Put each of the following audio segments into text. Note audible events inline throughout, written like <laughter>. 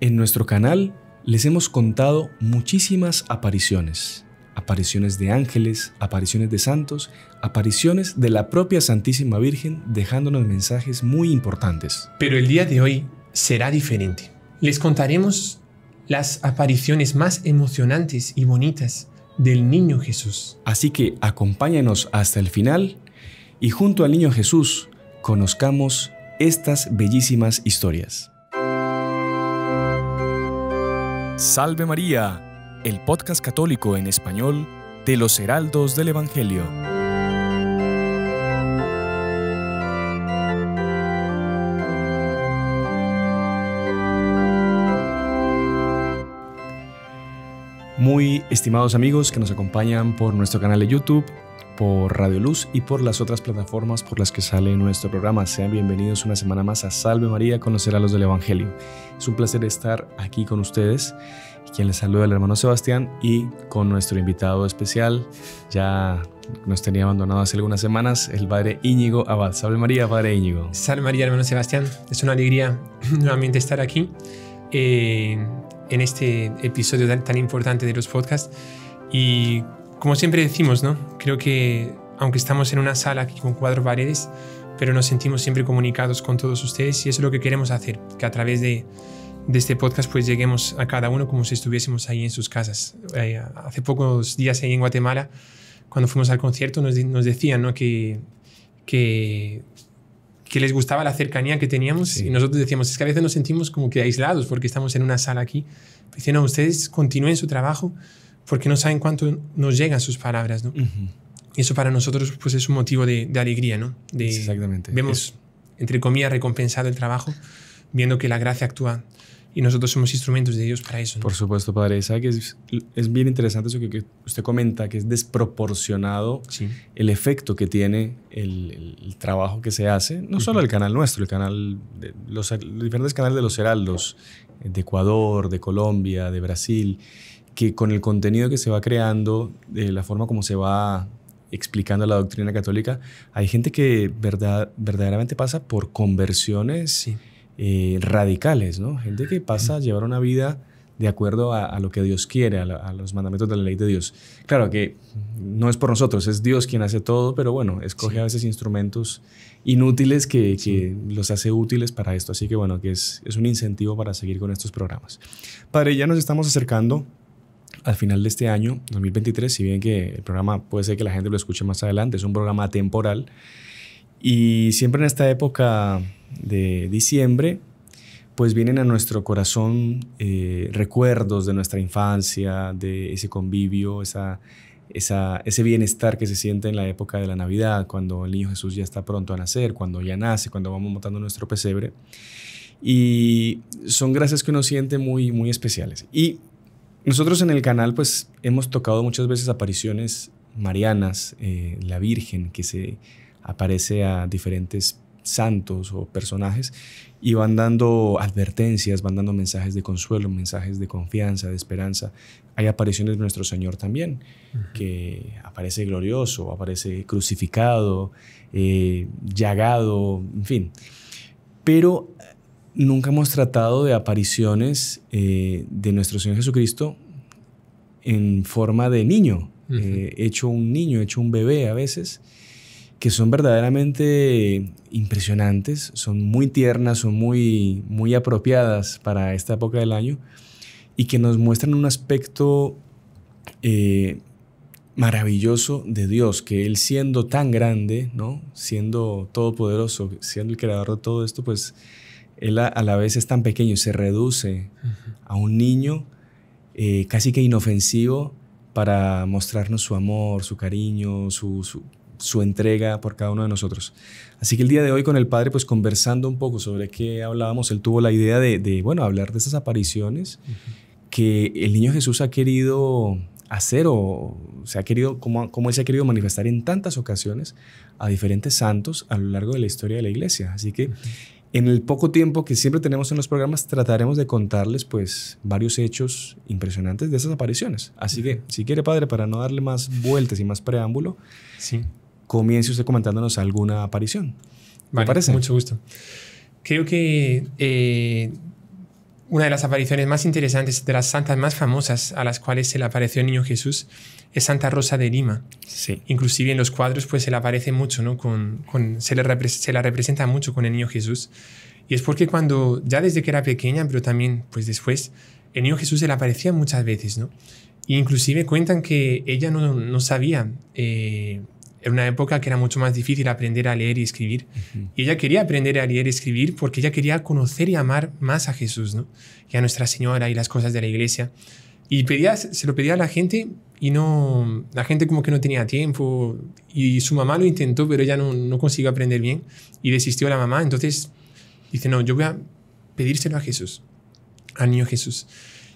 En nuestro canal les hemos contado muchísimas apariciones. Apariciones de ángeles, apariciones de santos, apariciones de la propia Santísima Virgen dejándonos mensajes muy importantes. Pero el día de hoy será diferente. Les contaremos las apariciones más emocionantes y bonitas del niño Jesús. Así que acompáñanos hasta el final y junto al niño Jesús conozcamos estas bellísimas historias. Salve María, el podcast católico en español de los Heraldos del Evangelio. Muy estimados amigos que nos acompañan por nuestro canal de YouTube, por Radio Luz y por las otras plataformas por las que sale nuestro programa. Sean bienvenidos una semana más a Salve María, conocer a los del Evangelio. Es un placer estar aquí con ustedes. Quien les saluda el hermano Sebastián y con nuestro invitado especial, ya nos tenía abandonado hace algunas semanas, el padre Íñigo Abad. Salve María, padre Íñigo. Salve María, hermano Sebastián. Es una alegría <clears throat> nuevamente estar aquí eh, en este episodio tan, tan importante de los podcasts. Y como siempre decimos, ¿no? Creo que aunque estamos en una sala aquí con cuatro paredes, pero nos sentimos siempre comunicados con todos ustedes y eso es lo que queremos hacer, que a través de, este podcast pues lleguemos a cada uno como si estuviésemos ahí en sus casas. Eh, hace pocos días ahí en Guatemala, cuando fuimos al concierto, nos, decían ¿no? que, que, les gustaba la cercanía que teníamos y nosotros decíamos, es que a veces nos sentimos como que aislados porque estamos en una sala aquí. Dicen, no, ustedes continúen su trabajo porque no saben cuánto nos llegan sus palabras, ¿no? Y eso para nosotros pues es un motivo de, alegría, ¿no? De, Exactamente. Vemos, entre comillas, recompensado el trabajo, viendo que la gracia actúa y nosotros somos instrumentos de Dios para eso. Por supuesto, Padre. Sabe que es, bien interesante eso que, usted comenta, que es desproporcionado el efecto que tiene el, trabajo que se hace, no solo el canal nuestro, el canal de los, los diferentes canales de los heraldos, de Ecuador, de Colombia, de Brasil que con el contenido que se va creando, de la forma como se va explicando la doctrina católica, hay gente que verdad, verdaderamente pasa por conversiones eh, radicales, ¿no? Gente que pasa a llevar una vida de acuerdo a, lo que Dios quiere, a, los mandamientos de la ley de Dios. Claro que no es por nosotros, es Dios quien hace todo, pero bueno, escoge a veces instrumentos inútiles que, los hace útiles para esto. Así que bueno, que es, es un incentivo para seguir con estos programas. Padre, ya nos estamos acercando al final de este año, 2023, si bien que el programa puede ser que la gente lo escuche más adelante, es un programa temporal. Y siempre en esta época de diciembre, pues vienen a nuestro corazón eh, recuerdos de nuestra infancia, de ese convivio, esa, esa, ese bienestar que se siente en la época de la Navidad, cuando el niño Jesús ya está pronto a nacer, cuando ya nace, cuando vamos montando nuestro pesebre. Y son gracias que uno siente muy, muy especiales. Y nosotros en el canal pues hemos tocado muchas veces apariciones marianas, eh, la Virgen que se aparece a diferentes santos o personajes y van dando advertencias, van dando mensajes de consuelo, mensajes de confianza, de esperanza. Hay apariciones de nuestro Señor también, que aparece glorioso, aparece crucificado, eh, llagado, en fin. Pero nunca hemos tratado de apariciones eh, de nuestro Señor Jesucristo en forma de niño, eh, hecho un niño, hecho un bebé a veces, que son verdaderamente impresionantes, son muy tiernas, son muy, muy apropiadas para esta época del año y que nos muestran un aspecto eh, maravilloso de Dios, que Él siendo tan grande, ¿no? siendo todopoderoso, siendo el creador de todo esto, pues él a, la vez es tan pequeño, y se reduce a un niño eh, casi que inofensivo para mostrarnos su amor, su cariño, su, su, entrega por cada uno de nosotros. Así que el día de hoy con el padre, pues conversando un poco sobre qué hablábamos, él tuvo la idea de, bueno, hablar de esas apariciones que el niño Jesús ha querido hacer o se ha querido, como, él se ha querido manifestar en tantas ocasiones a diferentes santos a lo largo de la historia de la iglesia. Así que... En el poco tiempo que siempre tenemos en los programas, trataremos de contarles pues varios hechos impresionantes de esas apariciones. Así que, si quiere, padre, para no darle más vueltas y más preámbulo, sí. comience usted comentándonos alguna aparición. Me parece? Mucho gusto. Creo que eh, una de las apariciones más interesantes, de las santas más famosas a las cuales se le apareció el niño Jesús, es Santa Rosa de Lima. Sí. Inclusive en los cuadros pues se le aparece mucho, ¿no? Con, con se, le se la representa mucho con el niño Jesús. Y es porque cuando, ya desde que era pequeña, pero también pues después, el niño Jesús se le aparecía muchas veces, ¿no? E inclusive cuentan que ella no, no sabía eh, en una época que era mucho más difícil aprender a leer y escribir. Y ella quería aprender a leer y escribir porque ella quería conocer y amar más a Jesús, ¿no? Y a Nuestra Señora y las cosas de la iglesia. Y pedía, se lo pedía a la gente y no, la gente como que no tenía tiempo. Y su mamá lo intentó, pero ella no, no consiguió aprender bien y desistió la mamá. Entonces dice, no, yo voy a pedírselo a Jesús, al niño Jesús.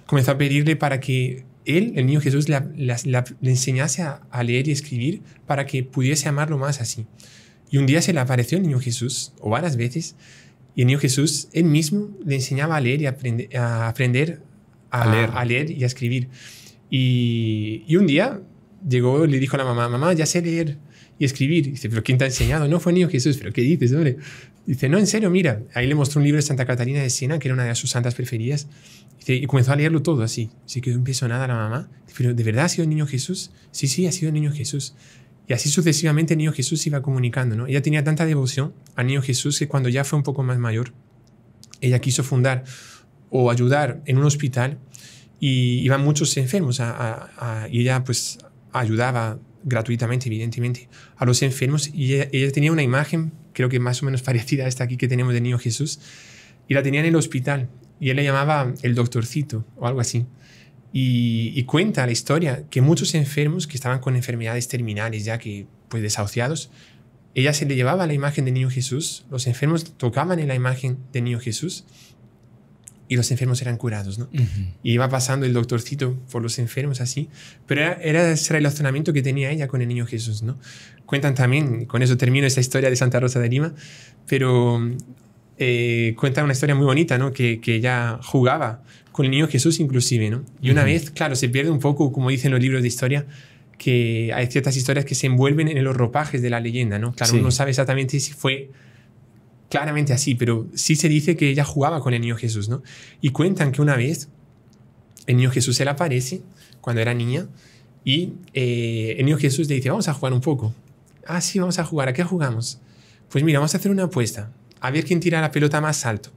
Comenzó a pedirle para que él, el niño Jesús, le enseñase a, leer y escribir para que pudiese amarlo más así. Y un día se le apareció el niño Jesús, o varias veces, y el niño Jesús, él mismo, le enseñaba a leer y a aprender a, leer. a, leer. y a escribir. Y, un día llegó le dijo a la mamá, mamá, ya sé leer y escribir. Y dice, pero ¿quién te ha enseñado? No fue el niño Jesús, pero ¿qué dices, hombre? Dice, no, en serio, mira. Ahí le mostró un libro de Santa Catalina de Siena, que era una de sus santas preferidas. y comenzó a leerlo todo así. Se quedó nada la mamá. Pero, ¿de verdad ha sido el niño Jesús? Sí, sí, ha sido el niño Jesús. Y así sucesivamente el niño Jesús iba comunicando, ¿no? Ella tenía tanta devoción al niño Jesús que cuando ya fue un poco más mayor, ella quiso fundar o ayudar en un hospital y iban muchos enfermos a, y ella pues ayudaba gratuitamente, evidentemente, a los enfermos y ella tenía una imagen creo que más o menos <laughs> parecida a esta aquí que tenemos de Niño Jesús, y la tenía en el hospital, y él la llamaba el doctorcito o algo así. Y, cuenta la historia que muchos enfermos que estaban con enfermedades terminales, ya que pues desahuciados, ella se le llevaba la imagen de Niño Jesús, los enfermos tocaban en la imagen de Niño Jesús y los enfermos eran curados, ¿no? Y iba pasando el doctorcito por los enfermos así, pero era, ese relacionamiento que tenía ella con el niño Jesús, ¿no? Cuentan también, con eso termino esta historia de Santa Rosa de Lima, pero eh, cuentan una historia muy bonita, ¿no? Que, ella jugaba con el niño Jesús inclusive, ¿no? Y una vez, claro, se pierde un poco, como dicen los libros de historia, que hay ciertas historias que se envuelven en los ropajes de la leyenda, ¿no? Claro, uno no sabe exactamente si fue claramente así, pero sí se dice que ella jugaba con el niño Jesús, ¿no? Y cuentan que una vez el niño Jesús se le aparece cuando era niña y eh, el niño Jesús le dice, vamos a jugar un poco. Ah, sí, vamos a jugar. ¿A qué jugamos? Pues mira, vamos a hacer una apuesta. A ver quién tira la pelota más alto.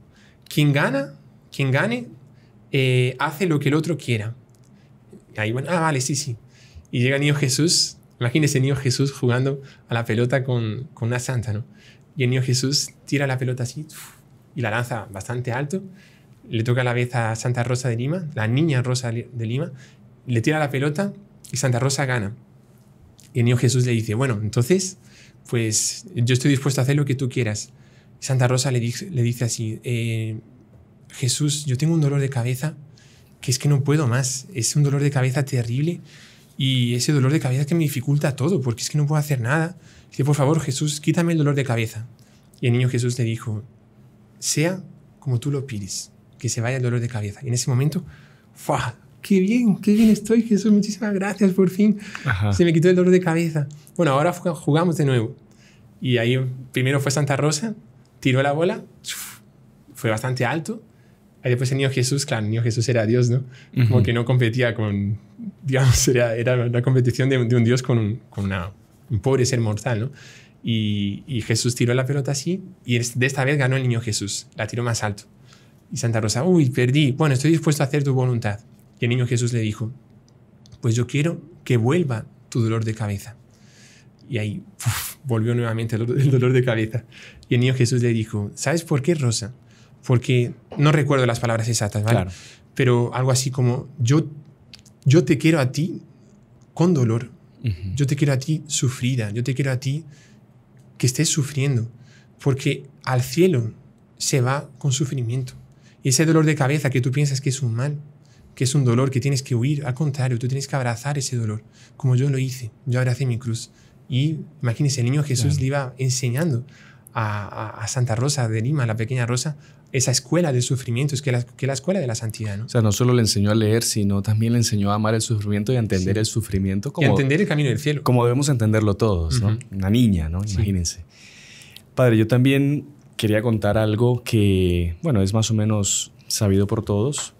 Quien gana, quien gane, eh, hace lo que el otro quiera. ahí, bueno, ah, vale, sí, sí. Y llega el niño Jesús, imagínese el niño Jesús jugando a la pelota con, con una santa, ¿no? Y el niño Jesús tira la pelota así y la lanza bastante alto. Le toca la vez a Santa Rosa de Lima, la niña Rosa de Lima, le tira la pelota y Santa Rosa gana. Y el niño Jesús le dice, bueno, entonces, pues yo estoy dispuesto a hacer lo que tú quieras. Santa Rosa le, dice, le dice así, eh, Jesús, yo tengo un dolor de cabeza que es que no puedo más. Es un dolor de cabeza terrible y ese dolor de cabeza que me dificulta todo porque es que no puedo hacer nada. Dice, por favor, Jesús, quítame el dolor de cabeza. Y el niño Jesús le dijo, sea como tú lo pides, que se vaya el dolor de cabeza. Y en ese momento, ¡fua! ¡Qué bien! ¡Qué bien estoy, Jesús! Muchísimas gracias, por fin. Se me quitó el dolor de cabeza. Bueno, ahora jugamos de nuevo. Y ahí primero fue Santa Rosa, tiró la bola, fue bastante alto. Ahí después el niño Jesús, claro, el niño Jesús era Dios, ¿no? Como que no competía con, digamos, era, era la competición de, un Dios con, con una un pobre ser mortal, ¿no? Y, Jesús tiró la pelota así y de esta vez ganó el niño Jesús, la tiró más alto. Y Santa Rosa, uy, perdí, bueno, estoy dispuesto a hacer tu voluntad. Y el niño Jesús le dijo, pues yo quiero que vuelva tu dolor de cabeza. Y ahí volvió nuevamente el dolor de cabeza. Y el niño Jesús le dijo, ¿sabes por qué, Rosa? Porque no recuerdo las palabras exactas, ¿vale? Pero algo así como, yo, yo te quiero a ti con dolor, yo te quiero a ti sufrida, yo te quiero a ti que estés sufriendo, porque al cielo se va con sufrimiento. Y ese dolor de cabeza que tú piensas que es un mal, que es un dolor que tienes que huir, al contrario, tú tienes que abrazar ese dolor, como yo lo hice, yo abracé mi cruz. Y imagínese, el niño Jesús le iba enseñando a, a, Santa Rosa de Lima, la pequeña Rosa, esa escuela de sufrimiento, es que, la, que la escuela de la santidad. ¿no? O sea, no solo le enseñó a leer, sino también le enseñó a amar el sufrimiento y a entender el sufrimiento como... Y entender el camino del cielo. Como debemos entenderlo todos, ¿no? Una niña, ¿no? Imagínense. Padre, yo también quería contar algo que, bueno, es más o menos sabido por todos.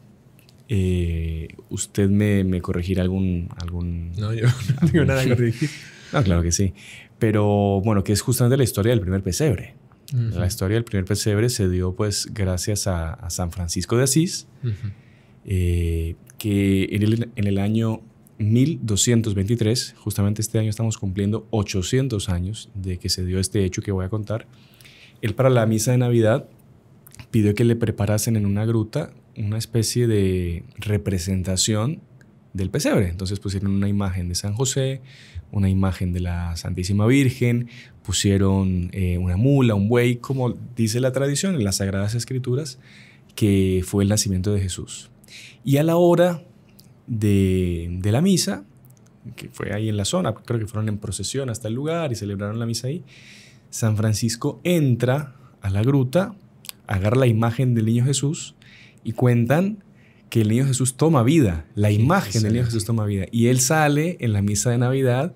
Eh, usted me, me, corregirá algún, algún... No, yo <laughs> no tengo nada que corregir. no, claro que sí. Pero bueno, que es justamente la historia del primer pesebre. La historia del primer pesebre se dio pues gracias a, San Francisco de Asís, eh, que en el, en el, año 1223, justamente este año estamos cumpliendo 800 años de que se dio este hecho que voy a contar, él para la misa de Navidad pidió que le preparasen en una gruta una especie de representación del pesebre. Entonces pusieron una imagen de San José, una imagen de la Santísima Virgen, pusieron eh, una mula, un buey, como dice la tradición en las Sagradas Escrituras, que fue el nacimiento de Jesús. Y a la hora de, de la misa, que fue ahí en la zona, creo que fueron en procesión hasta el lugar y celebraron la misa ahí, San Francisco entra a la gruta, agarra la imagen del niño Jesús y cuentan que el niño Jesús toma vida, la imagen del niño Jesús toma vida. Y él sale en la misa de Navidad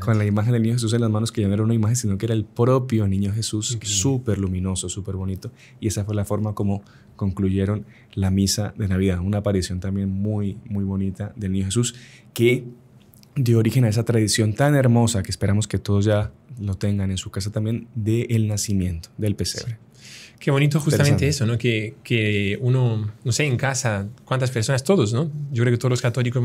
con la imagen del niño Jesús en las manos, que ya no era una imagen, sino que era el propio niño Jesús, súper luminoso, súper bonito. Y esa fue la forma como concluyeron la misa de Navidad. Una aparición también muy, muy bonita del niño Jesús, que dio origen a esa tradición tan hermosa que esperamos que todos ya lo tengan en su casa también, del nacimiento, del pesebre. Qué bonito justamente eso, ¿no? Que, uno, no sé, en casa, cuántas personas, todos, ¿no? Yo creo que todos los católicos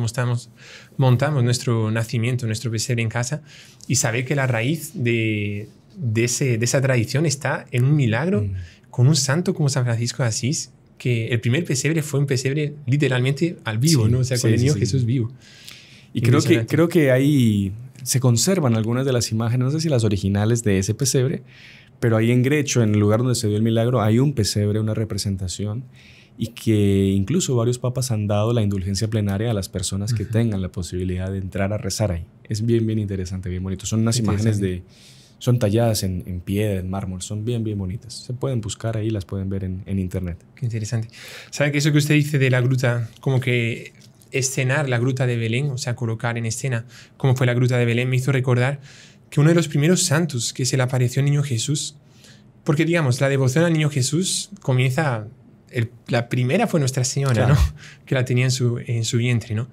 montamos, nuestro nacimiento, nuestro pesebre en casa y saber que la raíz de, ese, de esa tradición está en un milagro mm. con un santo como San Francisco de Asís, que el primer pesebre fue un pesebre literalmente al vivo, ¿no? O sea, con el niño Jesús vivo. Y creo que, creo que ahí se conservan algunas de las imágenes, no sé si las originales de ese pesebre, pero ahí en Grecho, en el lugar donde se dio el milagro, hay un pesebre, una representación, y que incluso varios papas han dado la indulgencia plenaria a las personas que tengan la posibilidad de entrar a rezar ahí. Es bien, bien interesante, bien bonito. Son unas imágenes de... Son talladas en, piedra, en mármol, son bien, bien bonitas. Se pueden buscar ahí, las pueden ver en, internet. Qué interesante. ¿Sabe que eso que usted dice de la gruta, como que escenar la gruta de Belén, o sea, colocar en escena cómo fue la gruta de Belén, me hizo recordar que uno de los primeros santos que se le apareció al niño Jesús, porque digamos, la devoción al niño Jesús comienza, la primera fue Nuestra Señora, ¿no? <laughs> Que la tenía en su, en su vientre, ¿no?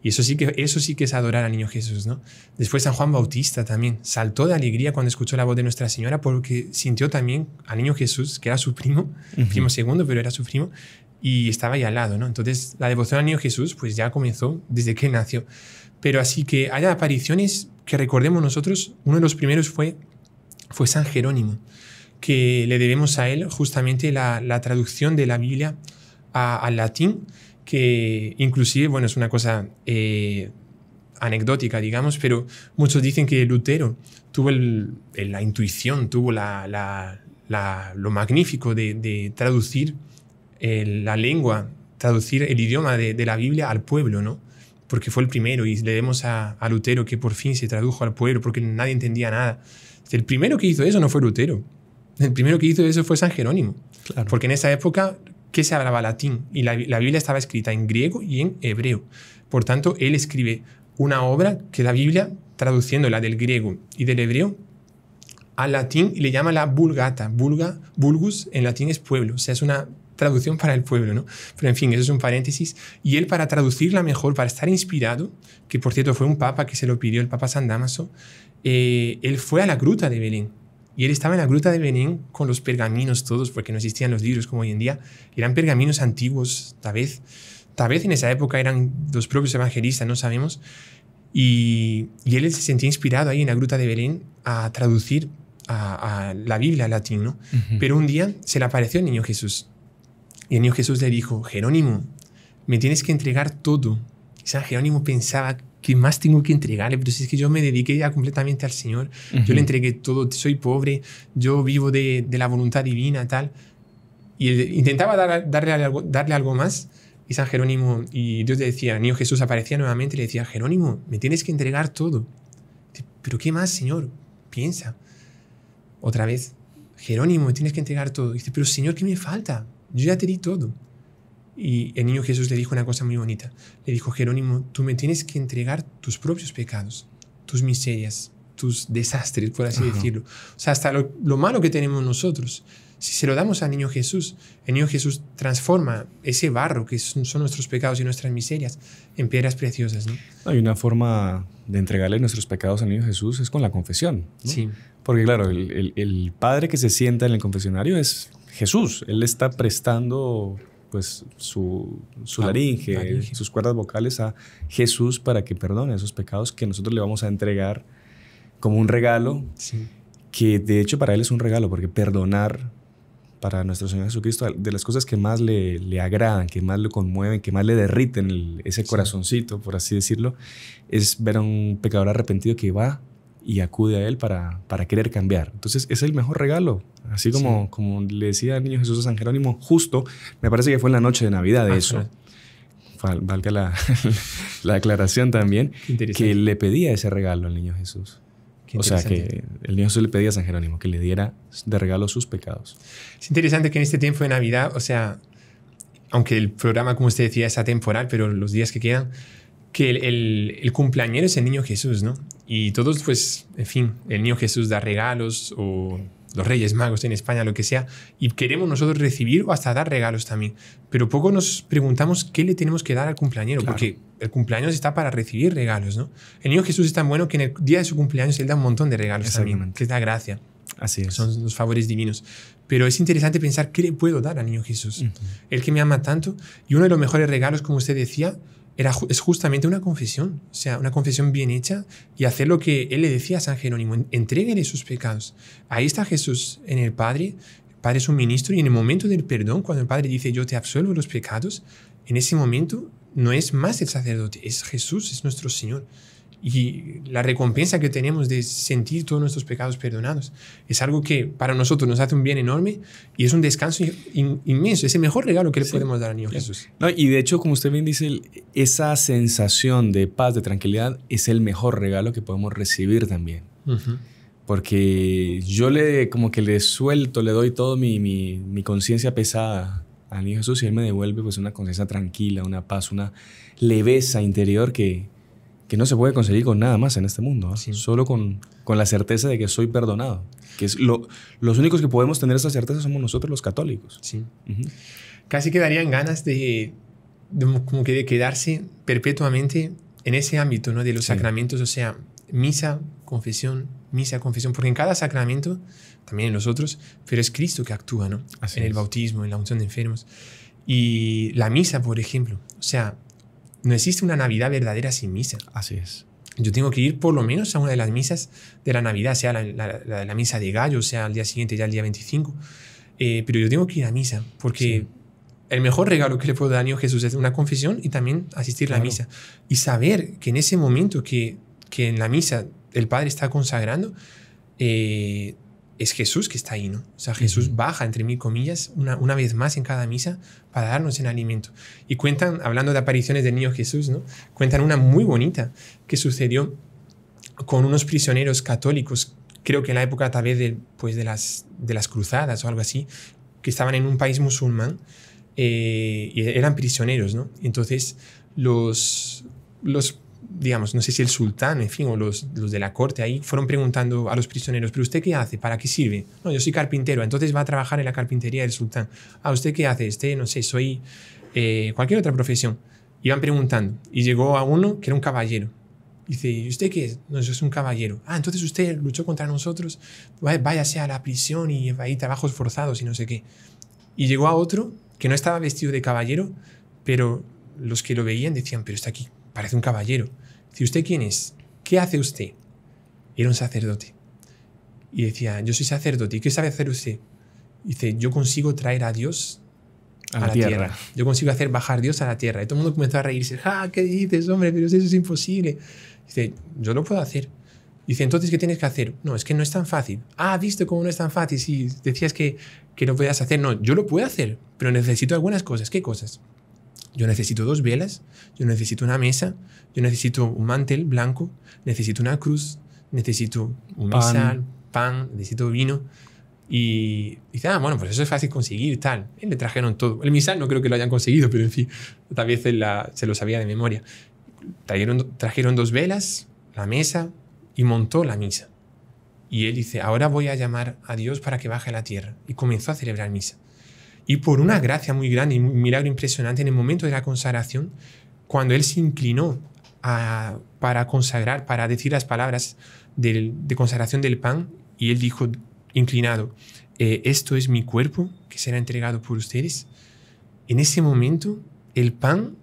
Y eso sí, que, eso sí que es adorar al niño Jesús, ¿no? Después San Juan Bautista también saltó de alegría cuando escuchó la voz de Nuestra Señora porque sintió también al niño Jesús, que era su primo, primo segundo, pero era su primo, y estaba ahí al lado, ¿no? Entonces la devoción al niño Jesús pues ya comenzó desde que nació. Pero así que haya apariciones que recordemos nosotros, uno de los primeros fue, fue San Jerónimo, que le debemos a él justamente la, traducción de la Biblia al latín, que inclusive, bueno, es una cosa eh, anecdótica, digamos, pero muchos dicen que Lutero tuvo la intuición, tuvo lo magnífico de, traducir eh, la lengua, traducir el idioma de, la Biblia al pueblo, ¿no? porque fue el primero y le vemos a, a, Lutero que por fin se tradujo al pueblo porque nadie entendía nada. El primero que hizo eso no fue Lutero. El primero que hizo eso fue San Jerónimo. Porque en esa época, ¿qué se hablaba latín? Y la, Biblia estaba escrita en griego y en hebreo. Por tanto, él escribe una obra que la Biblia, traduciéndola del griego y del hebreo, al latín y le llama la vulgata. Vulga, vulgus en latín es pueblo, o sea, es una traducción para el pueblo, ¿no? Pero en fin, eso es un paréntesis. Y él, para traducirla mejor, para estar inspirado, que por cierto fue un papa que se lo pidió el papa San Damaso, eh, él fue a la gruta de Belén. Y él estaba en la gruta de Belén con los pergaminos todos, porque no existían los libros como hoy en día. Eran pergaminos antiguos, tal vez. Tal vez en esa época eran los propios evangelistas, no sabemos. Y, él se sentía inspirado ahí en la gruta de Belén a traducir a, la Biblia al latín, ¿no? Pero un día se le apareció el niño Jesús y el niño Jesús le dijo, Jerónimo, me tienes que entregar todo. Y San Jerónimo pensaba, ¿qué más tengo que entregarle? Pero si es que yo me dediqué ya completamente al Señor, yo le entregué todo, soy pobre, yo vivo de, la voluntad divina, tal. Y intentaba darle, algo, darle algo más, y San Jerónimo, y Dios le decía, niño Jesús aparecía nuevamente y le decía, Jerónimo, me tienes que entregar todo. Pero ¿qué más, Señor? Piensa. Otra vez, Jerónimo, me tienes que entregar todo. Y dice, pero Señor, ¿qué me falta? yo ya te di todo. Y el niño Jesús le dijo una cosa muy bonita. Le dijo, Jerónimo, tú me tienes que entregar tus propios pecados, tus miserias, tus desastres, por así decirlo. O sea, hasta lo, malo que tenemos nosotros. Si se lo damos al niño Jesús, el niño Jesús transforma ese barro que son, nuestros pecados y nuestras miserias en piedras preciosas. Hay una forma de entregarle nuestros pecados al niño Jesús es con la confesión. Sí. Porque claro, el, el padre que se sienta en el confesionario es Jesús. Él está prestando pues su, laringe, sus cuerdas vocales a Jesús para que perdone esos pecados que nosotros le vamos a entregar como un regalo, que de hecho para él es un regalo, porque perdonar para nuestro Señor Jesucristo, de las cosas que más le, agradan, que más le conmueven, que más le derriten ese corazoncito, por así decirlo, es ver a un pecador arrepentido que va y acude a Él para, para querer cambiar. Entonces es el mejor regalo. Así como, como le decía el niño Jesús a San Jerónimo, justo, me parece que fue en la noche de Navidad de ah, eso. Valga la, <laughs> la aclaración también, que le pedía ese regalo al niño Jesús. O sea, que el niño Jesús le pedía a San Jerónimo que le diera de regalo sus pecados. Es interesante que en este tiempo de Navidad, o sea, aunque el programa, como usted decía, es atemporal, pero los días que quedan, que el, el, cumpleañero es el niño Jesús, ¿no? Y todos, pues, en fin, el niño Jesús da regalos o los Reyes Magos en España, lo que sea, y queremos nosotros recibir o hasta dar regalos también. Pero poco nos preguntamos qué le tenemos que dar al cumpleañero, porque el cumpleaños está para recibir regalos, ¿no? El niño Jesús es tan bueno que en el día de su cumpleaños él da un montón de regalos también, que es gracia. Así Son los favores divinos. Pero es interesante pensar qué le puedo dar al niño Jesús, Él que me ama tanto. Y uno de los mejores regalos, como usted decía, es justamente una confesión, o sea, una confesión bien hecha y hacer lo que él le decía a San Jerónimo, entréguele sus pecados. Ahí está Jesús en el Padre, el Padre es un ministro y en el momento del perdón, cuando el Padre dice yo te absuelvo los pecados, en ese momento no es más el sacerdote, es Jesús, es nuestro Señor y la recompensa que tenemos de sentir todos nuestros pecados perdonados es algo que para nosotros nos hace un bien enorme y es un descanso inmenso, es el mejor regalo que le podemos dar a niño Jesús. y de hecho, como usted bien dice, esa sensación de paz, de tranquilidad, es el mejor regalo que podemos recibir también. Porque yo le, como que le suelto, le doy todo mi, mi, conciencia pesada al niño Jesús y él me devuelve pues una conciencia tranquila, una paz, una leveza interior que que no se puede conseguir con nada más en este mundo, solo con, la certeza de que soy perdonado, que es lo, los únicos que podemos tener esa certeza somos nosotros los católicos. Sí. Casi quedarían ganas de, como que quedarse perpetuamente en ese ámbito ¿no? de los sacramentos, o sea, misa, confesión, misa, confesión, porque en cada sacramento, también en los pero es Cristo que actúa, ¿no? en el bautismo, en la unción de enfermos. Y la misa, por ejemplo, o sea, no existe una Navidad verdadera sin misa. Así es. Yo tengo que ir por lo menos a una de las misas de la Navidad, sea la, misa de gallo, sea al día siguiente, ya el día 25. Eh, pero yo tengo que ir a misa, porque el mejor regalo que le puedo dar a Dios Jesús es una confesión y también asistir a la misa. Y saber que en ese momento que, que en la misa el Padre está consagrando, eh, es Jesús que está ahí, ¿no? O sea, Jesús baja, entre mil comillas, una, una, vez más en cada misa para darnos el alimento. Y cuentan, hablando de apariciones del niño Jesús, ¿no? Cuentan una muy bonita que sucedió con unos prisioneros católicos, creo que en la época tal vez de, pues, de, las, de las cruzadas o algo así, que estaban en un país musulmán eh, y eran prisioneros, ¿no? Entonces, los, los digamos, no sé si el sultán, en fin, o los, los, de la corte ahí, fueron preguntando a los prisioneros, ¿pero usted qué hace? ¿Para qué sirve? No, yo soy carpintero, entonces va a trabajar en la carpintería del sultán. ¿A ah, usted qué hace? Este, no sé, soy eh, cualquier otra profesión. Iban preguntando. Y llegó a uno que era un caballero. Dice, ¿y usted qué es? No, yo soy un caballero. Ah, entonces usted luchó contra nosotros, váyase a la prisión y ahí trabajos forzados y no sé qué. Y llegó a otro que no estaba vestido de caballero, pero los que lo veían decían, pero está aquí parece un caballero. Dice, ¿usted quién es? ¿Qué hace usted? Era un sacerdote. Y decía, yo soy sacerdote, ¿y qué sabe hacer usted? Dice, yo consigo traer a Dios a, la, tierra. Yo consigo hacer bajar Dios a la tierra. Y todo el mundo comenzó a reírse. ¡Ah, qué dices, hombre! Pero eso es imposible. Dice, yo lo puedo hacer. Dice, entonces, ¿qué tienes que hacer? No, es que no es tan fácil. Ah, visto cómo no es tan fácil. Si decías que, que lo podías hacer. No, yo lo puedo hacer, pero necesito algunas cosas. ¿Qué cosas? Yo necesito dos velas, yo necesito una mesa, yo necesito un mantel blanco, necesito una cruz, necesito un pan. Misal, pan, necesito vino. Y dice, ah, bueno, pues eso es fácil conseguir, tal. Él le trajeron todo. El misal no creo que lo hayan conseguido, pero en fin, tal vez se lo sabía de memoria. Trajeron, trajeron dos velas, la mesa y montó la misa. Y él dice, ahora voy a llamar a Dios para que baje a la tierra. Y comenzó a celebrar misa. Y por una gracia muy grande y un milagro impresionante, en el momento de la consagración, cuando él se inclinó para consagrar, para decir las palabras de consagración del pan, y él dijo, inclinado, eh, esto es mi cuerpo que será entregado por ustedes, en ese momento el pan,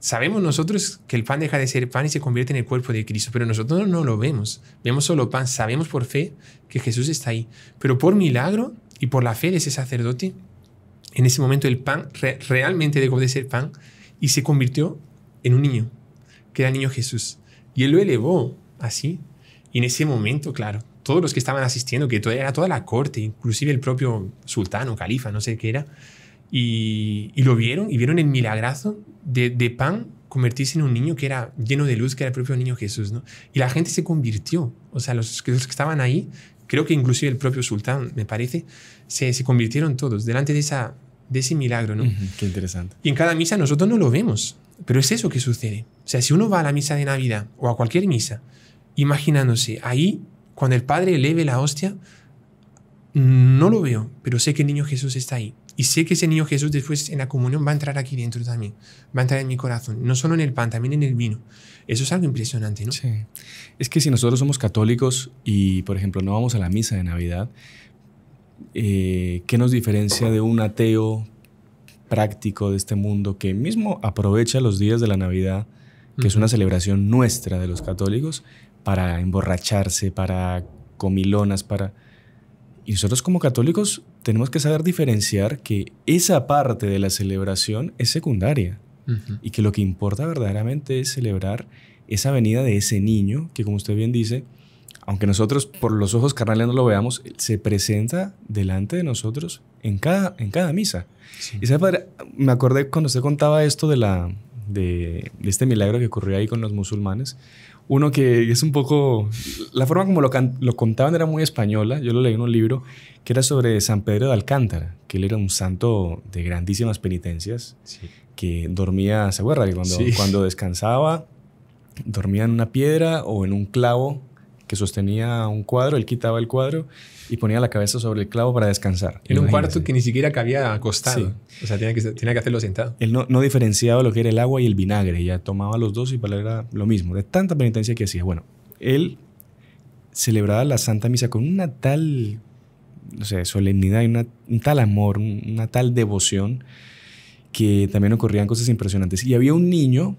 sabemos nosotros que el pan deja de ser pan y se convierte en el cuerpo de Cristo, pero nosotros no lo vemos, vemos solo pan, sabemos por fe que Jesús está ahí, pero por milagro y por la fe de ese sacerdote, en ese momento el pan realmente dejó de ser pan y se convirtió en un niño, que era el niño Jesús. Y él lo elevó así. Y en ese momento, claro, todos los que estaban asistiendo, que toda, era toda la corte, inclusive el propio sultán o califa, no sé qué era, y, lo vieron y vieron el milagrazo de, pan convertirse en un niño que era lleno de luz, que era el propio niño Jesús, ¿no? Y la gente se convirtió, o sea, los que estaban ahí Creo que inclusive el propio sultán, me parece, se, convirtieron todos delante de, esa, de ese milagro, ¿no? qué interesante. Y en cada misa nosotros no lo vemos, pero es eso que sucede. O sea, si uno va a la misa de Navidad o a cualquier misa, imaginándose ahí, cuando el Padre eleve la hostia, no lo veo, pero sé que el niño Jesús está ahí. Y sé que ese niño Jesús después en la comunión va a entrar aquí dentro también, va a entrar en mi corazón, no solo en el pan, también en el vino. Eso es algo impresionante, ¿no? Sí. Es que si nosotros somos católicos y, por ejemplo, no vamos a la misa de Navidad, eh, ¿qué nos diferencia de un ateo práctico de este mundo que mismo aprovecha los días de la Navidad, que es una celebración nuestra de los católicos, para emborracharse, para comilonas, para... Y nosotros como católicos tenemos que saber diferenciar que esa parte de la celebración es secundaria y que lo que importa verdaderamente es celebrar esa venida de ese niño que, como usted bien dice, aunque nosotros por los ojos carnales no lo veamos, se presenta delante de nosotros en cada, en cada misa. Y sabe, padre, me acordé cuando usted contaba esto de, la, de, este milagro que ocurrió ahí con los musulmanes. Uno que es un poco... La forma como lo, lo contaban era muy española. Yo lo leí en un libro que era sobre San Pedro de Alcántara, que él era un santo de grandísimas penitencias. Sí que dormía, ¿se acuerda? cuando, cuando descansaba, dormía en una piedra o en un clavo que sostenía un cuadro, él quitaba el cuadro y ponía la cabeza sobre el clavo para descansar. En un cuarto que ni siquiera cabía acostado. O sea, tenía que, tenía que hacerlo sentado. Él no, no, diferenciaba lo que era el agua y el vinagre. Ya tomaba los dos y para él era lo mismo. De tanta penitencia que hacía. Bueno, él celebraba la Santa Misa con una tal solemnidad y un tal amor, una tal devoción que también ocurrían cosas impresionantes. Y había un niño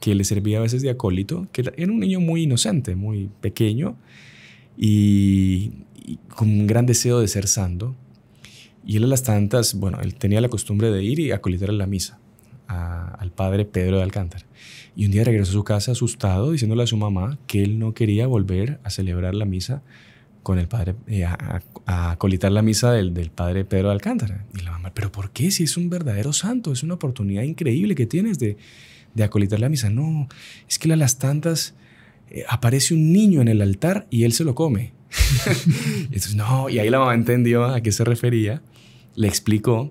que le servía a veces de acólito, que era un niño muy inocente, muy pequeño, y, con un gran deseo de ser santo. Y él a las tantas, bueno, él tenía la costumbre de ir y acolitar a la misa al padre Pedro de Alcántara. Y un día regresó a su casa asustado, diciéndole a su mamá que él no quería volver a celebrar la misa con el padre, eh, a, acolitar la misa del, del, padre Pedro de Alcántara. Y la mamá, ¿pero por qué? Si es un verdadero santo, es una oportunidad increíble que tienes de, acolitar la misa. No, es que a las tantas eh, aparece un niño en el altar y él se lo come. <laughs> Entonces, no, y ahí la mamá entendió a qué se refería, le explicó,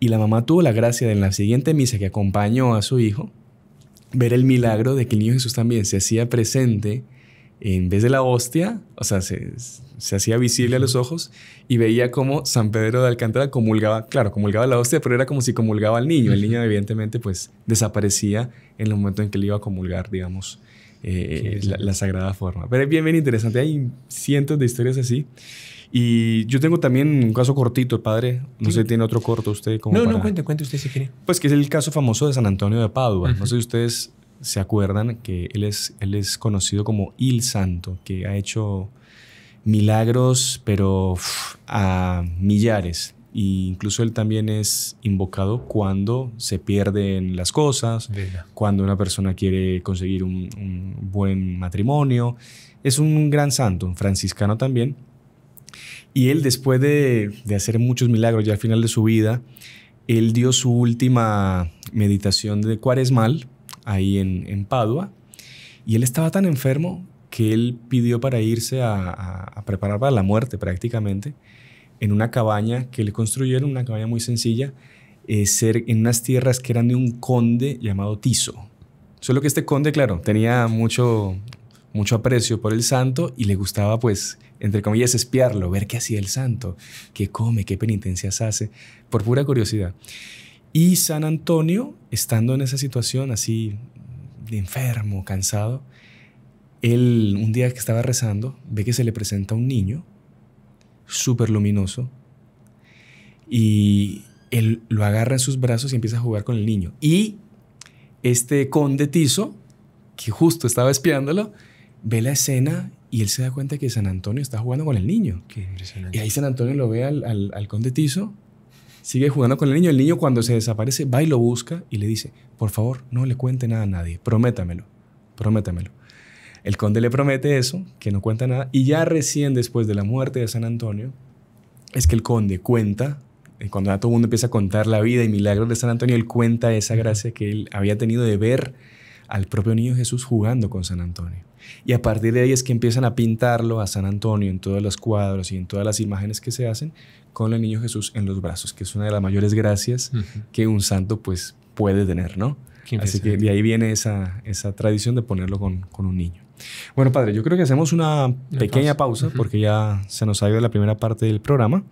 y la mamá tuvo la gracia de en la siguiente misa que acompañó a su hijo, ver el milagro de que el niño Jesús también se hacía presente en vez de la hostia, o sea, se, se hacía visible a los ojos y veía cómo San Pedro de Alcántara comulgaba, claro, comulgaba la hostia, pero era como si comulgaba al niño. El niño evidentemente pues desaparecía en el momento en que le iba a comulgar, digamos, eh, eh, la, sagrada forma. Pero es bien, bien interesante, hay cientos de historias así. Y yo tengo también un caso cortito, padre. No sé, ¿tiene otro corto usted? Como no, no, cuente, cuente usted si quiere. Pues que es el caso famoso de San Antonio de Padua. No sé si ustedes se acuerdan que él es, él es conocido como Il Santo, que ha hecho milagros, pero a millares. E incluso él también es invocado cuando se pierden las cosas, cuando una persona quiere conseguir un, buen matrimonio. Es un gran santo, un franciscano también. Y él, después de, hacer muchos milagros ya al final de su vida, él dio su última meditación de cuaresmal ahí en, en Padua. Y él estaba tan enfermo que él pidió para irse a, preparar para la muerte prácticamente, en una cabaña que le construyeron, una cabaña muy sencilla, eh, ser en unas tierras que eran de un conde llamado Tiso. Solo que este conde, claro, tenía mucho, mucho aprecio por el santo y le gustaba, pues, entre comillas, espiarlo, ver qué hacía el santo, qué come, qué penitencias hace, por pura curiosidad. Y San Antonio, estando en esa situación así de enfermo, cansado, él un día que estaba rezando, ve que se le presenta un niño, súper luminoso, y él lo agarra en sus brazos y empieza a jugar con el niño. Y este conde Tiso, que justo estaba espiándolo, ve la escena y él se da cuenta que San Antonio está jugando con el niño. Y ahí San Antonio lo ve al, al, al conde Tiso, sigue jugando con el niño. El niño cuando se desaparece va y lo busca y le dice, por favor, no le cuente nada a nadie, prométamelo, prométamelo. El conde le promete eso, que no cuenta nada, y ya recién después de la muerte de San Antonio, es que el conde cuenta, eh, cuando todo el mundo empieza a contar la vida y milagros de San Antonio, él cuenta esa gracia que él había tenido de ver al propio niño Jesús jugando con San Antonio. Y a partir de ahí es que empiezan a pintarlo a San Antonio en todos los cuadros y en todas las imágenes que se hacen con el niño Jesús en los brazos, que es una de las mayores gracias que un santo pues puede tener, ¿no? Así que de ahí viene esa, esa tradición de ponerlo con un niño. Bueno, padre, yo creo que hacemos una, pequeña pausa, porque ya se nos ha ido la primera parte del programa.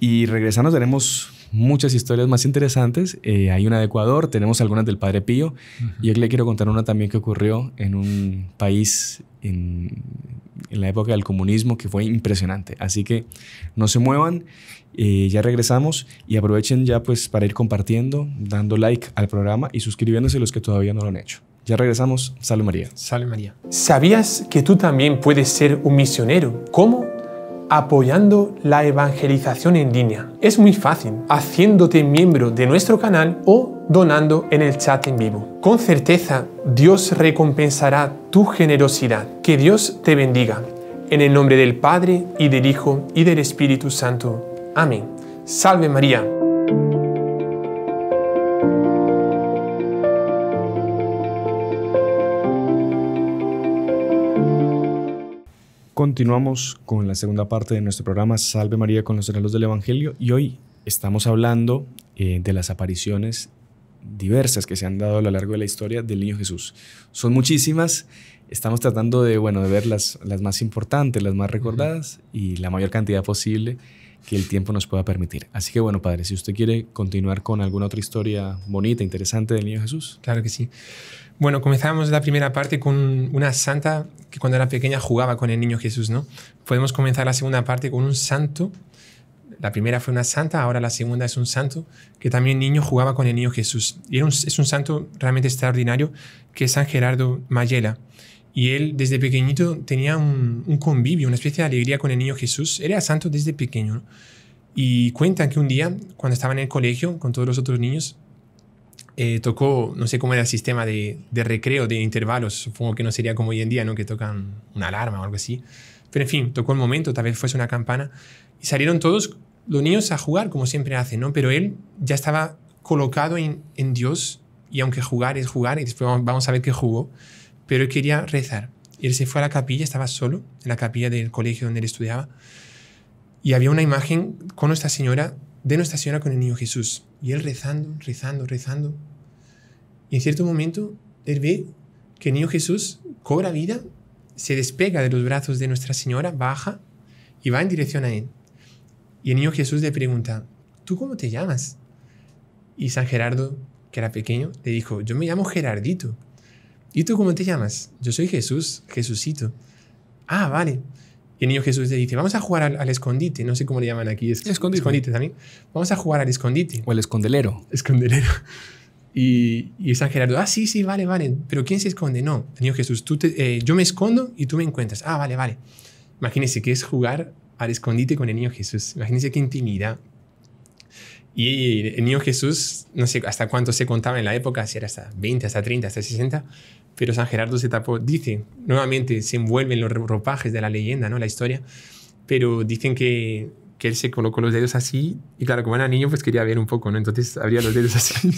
Y regresando tenemos muchas historias más interesantes. Eh, hay una de Ecuador, tenemos algunas del Padre Pío. Y yo le quiero contar una también que ocurrió en un país en, la época del comunismo que fue impresionante. Así que no se muevan, eh, ya regresamos y aprovechen ya pues para ir compartiendo, dando like al programa y suscribiéndose los que todavía no lo han hecho. Ya regresamos. Salve María. Salve María. ¿Sabías que tú también puedes ser un misionero? ¿Cómo? apoyando la evangelización en línea. Es muy fácil, haciéndote miembro de nuestro canal o donando en el chat en vivo. Con certeza, Dios recompensará tu generosidad. Que Dios te bendiga. En el nombre del Padre, y del Hijo, y del Espíritu Santo. Amén. Salve María. continuamos con la segunda parte de nuestro programa Salve María con los regalos del Evangelio y hoy estamos hablando eh, de las apariciones diversas que se han dado a lo largo de la historia del Niño Jesús. Son muchísimas estamos tratando de, bueno, de ver las, las más importantes, las más recordadas y la mayor cantidad posible que el tiempo nos pueda permitir. Así que bueno, padre, si usted quiere continuar con alguna otra historia bonita, interesante del niño Jesús. Claro que sí. Bueno, comenzamos la primera parte con una santa que cuando era pequeña jugaba con el niño Jesús, ¿no? Podemos comenzar la segunda parte con un santo. La primera fue una santa, ahora la segunda es un santo que también niño jugaba con el niño Jesús. Y es un santo realmente extraordinario que es San Gerardo Mayela. Y él desde pequeñito tenía un, convivio, una especie de alegría con el niño Jesús. Era santo desde pequeño. Y cuentan que un día, cuando estaba en el colegio con todos los otros niños, eh, tocó, no sé cómo era el sistema de, recreo, de intervalos. Supongo que no sería como hoy en día, ¿no? Que tocan una alarma o algo así. Pero en fin, tocó el momento, tal vez fuese una campana. Y salieron todos los niños a jugar, como siempre hacen, ¿no? Pero él ya estaba colocado en, en Dios. Y aunque jugar es jugar, y después vamos a ver qué jugó pero él quería rezar. Y él se fue a la capilla, estaba solo, en la capilla del colegio donde él estudiaba, y había una imagen con Nuestra Señora, de Nuestra Señora con el niño Jesús. Y él rezando, rezando, rezando. Y en cierto momento, él ve que el niño Jesús cobra vida, se despega de los brazos de Nuestra Señora, baja y va en dirección a él. Y el niño Jesús le pregunta, ¿tú cómo te llamas? Y San Gerardo, que era pequeño, le dijo, yo me llamo Gerardito. ¿Y tú cómo te llamas? Yo soy Jesús, Jesucito. Ah, vale. Y el niño Jesús le dice, vamos a jugar al, escondite, no sé cómo le llaman aquí, es, escondite. escondite. también. Vamos a jugar al escondite. O el escondelero. Escondelero. <laughs> Y, y San Gerardo, ah, sí, sí, vale, vale, pero ¿quién se esconde? No, el niño Jesús, tú eh, yo me escondo y tú me encuentras. Ah, vale, vale. Imagínense que es jugar al escondite con el niño Jesús. Imagínense qué intimidad, y el eh, niño Jesús, no sé hasta cuánto se contaba en la época, si era hasta 20, hasta 30, hasta 60, pero San Gerardo se tapó. Dice, nuevamente se envuelven los ropajes de la leyenda, ¿no? La historia, pero dicen que, que él se colocó los dedos así, y claro, como era niño, pues quería ver un poco, ¿no? Entonces abría los dedos así.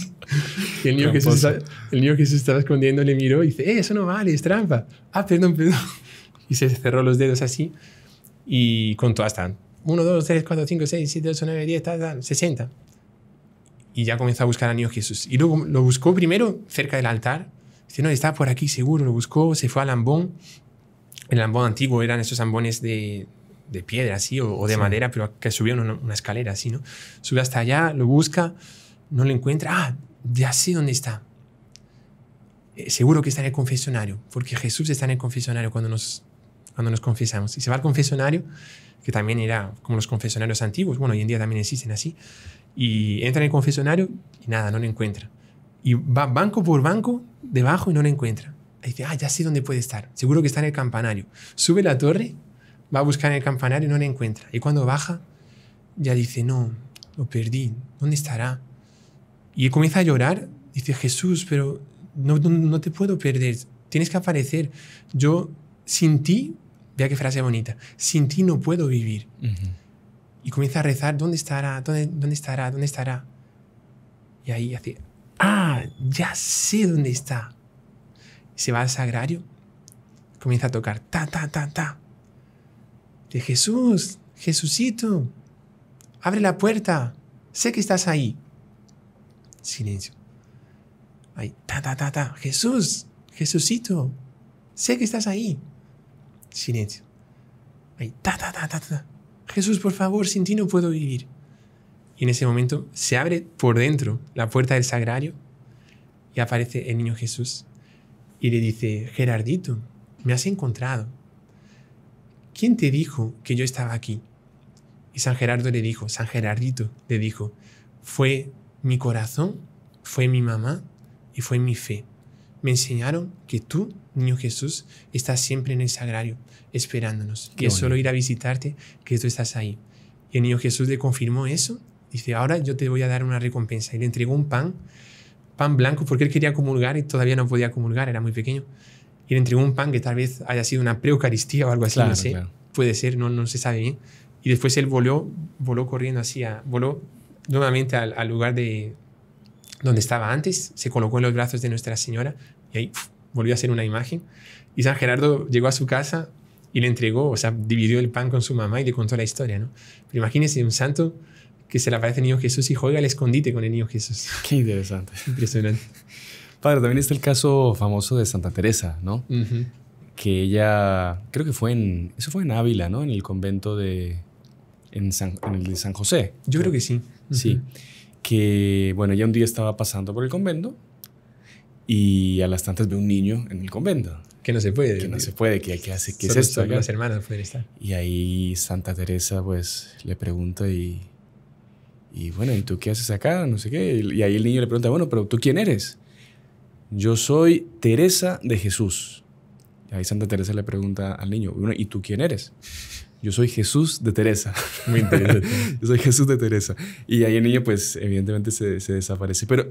y <laughs> el niño, Jesús, el niño Jesús estaba escondiendo, le miró y dice, eh, eso no vale, es trampa. Ah, perdón, perdón. <laughs> Y se cerró los dedos así y contó hasta 1, 2, 3, 4, 5, 6, 7, 8, 9, 10, 60 y ya comenzó a buscar al niño Jesús. Y luego lo buscó primero cerca del altar. Dice, no, está por aquí seguro. Lo buscó, se fue al ambón. El ambón antiguo eran esos ambones de, de piedra, así, o, de madera, pero que subía una, escalera, así, ¿no? Sube hasta allá, lo busca, no lo encuentra. Ah, ya sé dónde está. Eh, seguro que está en el confesionario, porque Jesús está en el confesionario cuando nos, cuando nos confesamos. Y se va al confesionario, que también era como los confesionarios antiguos, bueno, hoy en día también existen así y entra en el confesonario y nada, no lo encuentra. Y va banco por banco debajo y no lo encuentra. dice, ah, ya sé dónde puede estar. Seguro que está en el campanario. Sube la torre, va a buscar en el campanario y no lo encuentra. Y cuando baja, ya dice, no, lo perdí. ¿Dónde estará? Y comienza a llorar. Dice, Jesús, pero no, no, te puedo perder. Tienes que aparecer. Yo, sin ti, vea qué frase bonita, sin ti no puedo vivir y comienza a rezar, ¿dónde estará? ¿Dónde, dónde estará? dónde estará dónde estará? Y ahí hace, ah, ya sé dónde está. se va al sagrario, comienza a tocar, ta, ta, ta, ta. De Jesús, Jesucito, abre la puerta, sé que estás ahí. Silencio. Ahí, ta, ta, ta, ta, Jesús, Jesucito, sé que estás ahí. Silencio. Ahí, ta, ta, ta, ta, ta. Jesús, por favor, sin ti no puedo vivir. Y en ese momento se abre por dentro la puerta del sagrario y aparece el niño Jesús y le dice, Gerardito, me has encontrado. ¿Quién te dijo que yo estaba aquí? Y San Gerardo le dijo, San Gerardito le dijo, fue mi corazón, fue mi mamá y fue mi fe me enseñaron que tú, niño Jesús, estás siempre en el sagrario, esperándonos, que es solo ir a visitarte, que tú estás ahí. Y el niño Jesús le confirmó eso. Dice, ahora yo te voy a dar una recompensa. Y le entregó un pan, pan blanco, porque él quería comulgar y todavía no podía comulgar, era muy pequeño. Y le entregó un pan que tal vez haya sido una pre-eucaristía o algo así, no sé. Puede ser, no, no se sabe bien. Y después él voló, voló corriendo así, voló nuevamente al lugar de, donde estaba antes, se colocó en los brazos de Nuestra Señora y ahí volvió a ser una imagen. Y San Gerardo llegó a su casa y le entregó, o sea, dividió el pan con su mamá y le contó la historia, ¿no? Pero imagínense un santo que se le aparece el niño Jesús y juega el escondite con el niño Jesús. <laughs> Qué interesante. Impresionante. Padre, también está el caso famoso de Santa Teresa, ¿no? Que ella, creo que fue en, eso fue en Ávila, ¿no? En el convento de, San, José. Yo creo que sí. Sí que, bueno, ella un día estaba pasando por el convento y a las tantas ve un niño en el convento. Que no se puede. Que no se puede, que, que hace, que es esto. Acá? Las hermanas pueden estar. Y ahí Santa Teresa pues le pregunta y, y bueno, ¿y tú qué haces acá? No sé qué. Y ahí el niño le pregunta, bueno, pero ¿tú quién eres? Yo soy Teresa de Jesús. Y ahí Santa Teresa le pregunta al niño, bueno, ¿y tú quién eres? yo soy Jesús de Teresa. <laughs> me interesante. <laughs> yo soy Jesús de Teresa. Y ahí el niño, pues, evidentemente se, desaparece. Pero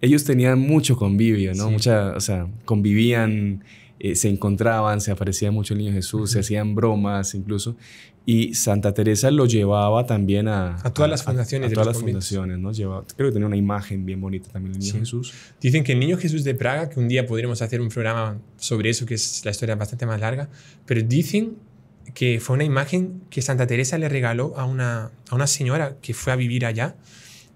ellos tenían mucho convivio, ¿no? Mucha, o sea, convivían, eh, se encontraban, se aparecía mucho el niño Jesús, se hacían bromas incluso. Y Santa Teresa lo llevaba también a... A todas las fundaciones. A, todas las fundaciones, ¿no? Llevaba, creo que tenía una imagen bien bonita también del niño Jesús. Dicen que el niño Jesús de Praga, que un día podremos hacer un programa sobre eso, que es la historia bastante más larga, pero dicen que fue una imagen que Santa Teresa le regaló a una, a una señora que fue a vivir allá,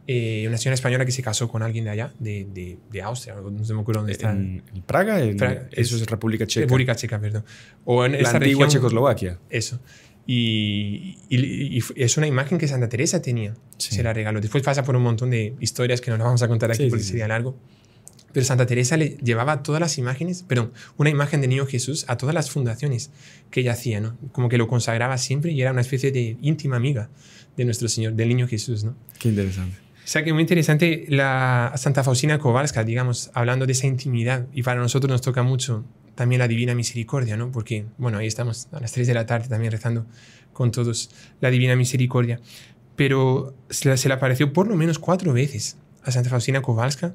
eh, una señora española que se casó con alguien de allá, de, de, Austria, no se me acuerdo dónde está. ¿En, Praga? eso es, República Checa. República Checa, perdón. O en La Checoslovaquia. Eso. Y, es una imagen que Santa Teresa tenía, se la regaló. Después pasa por un montón de historias que no las vamos a contar aquí porque sería largo. Pero Santa Teresa le llevaba todas las imágenes, perdón, una imagen de Niño Jesús a todas las fundaciones que ella hacía, ¿no? Como que lo consagraba siempre y era una especie de íntima amiga de nuestro Señor, del Niño Jesús, ¿no? Qué interesante. O sea que muy interesante la Santa Faustina Kowalska, digamos, hablando de esa intimidad y para nosotros nos toca mucho también la Divina Misericordia, ¿no? Porque, bueno, ahí estamos a las 3 de la tarde también rezando con todos la Divina Misericordia. Pero se le apareció por lo menos cuatro veces a Santa Faustina Kowalska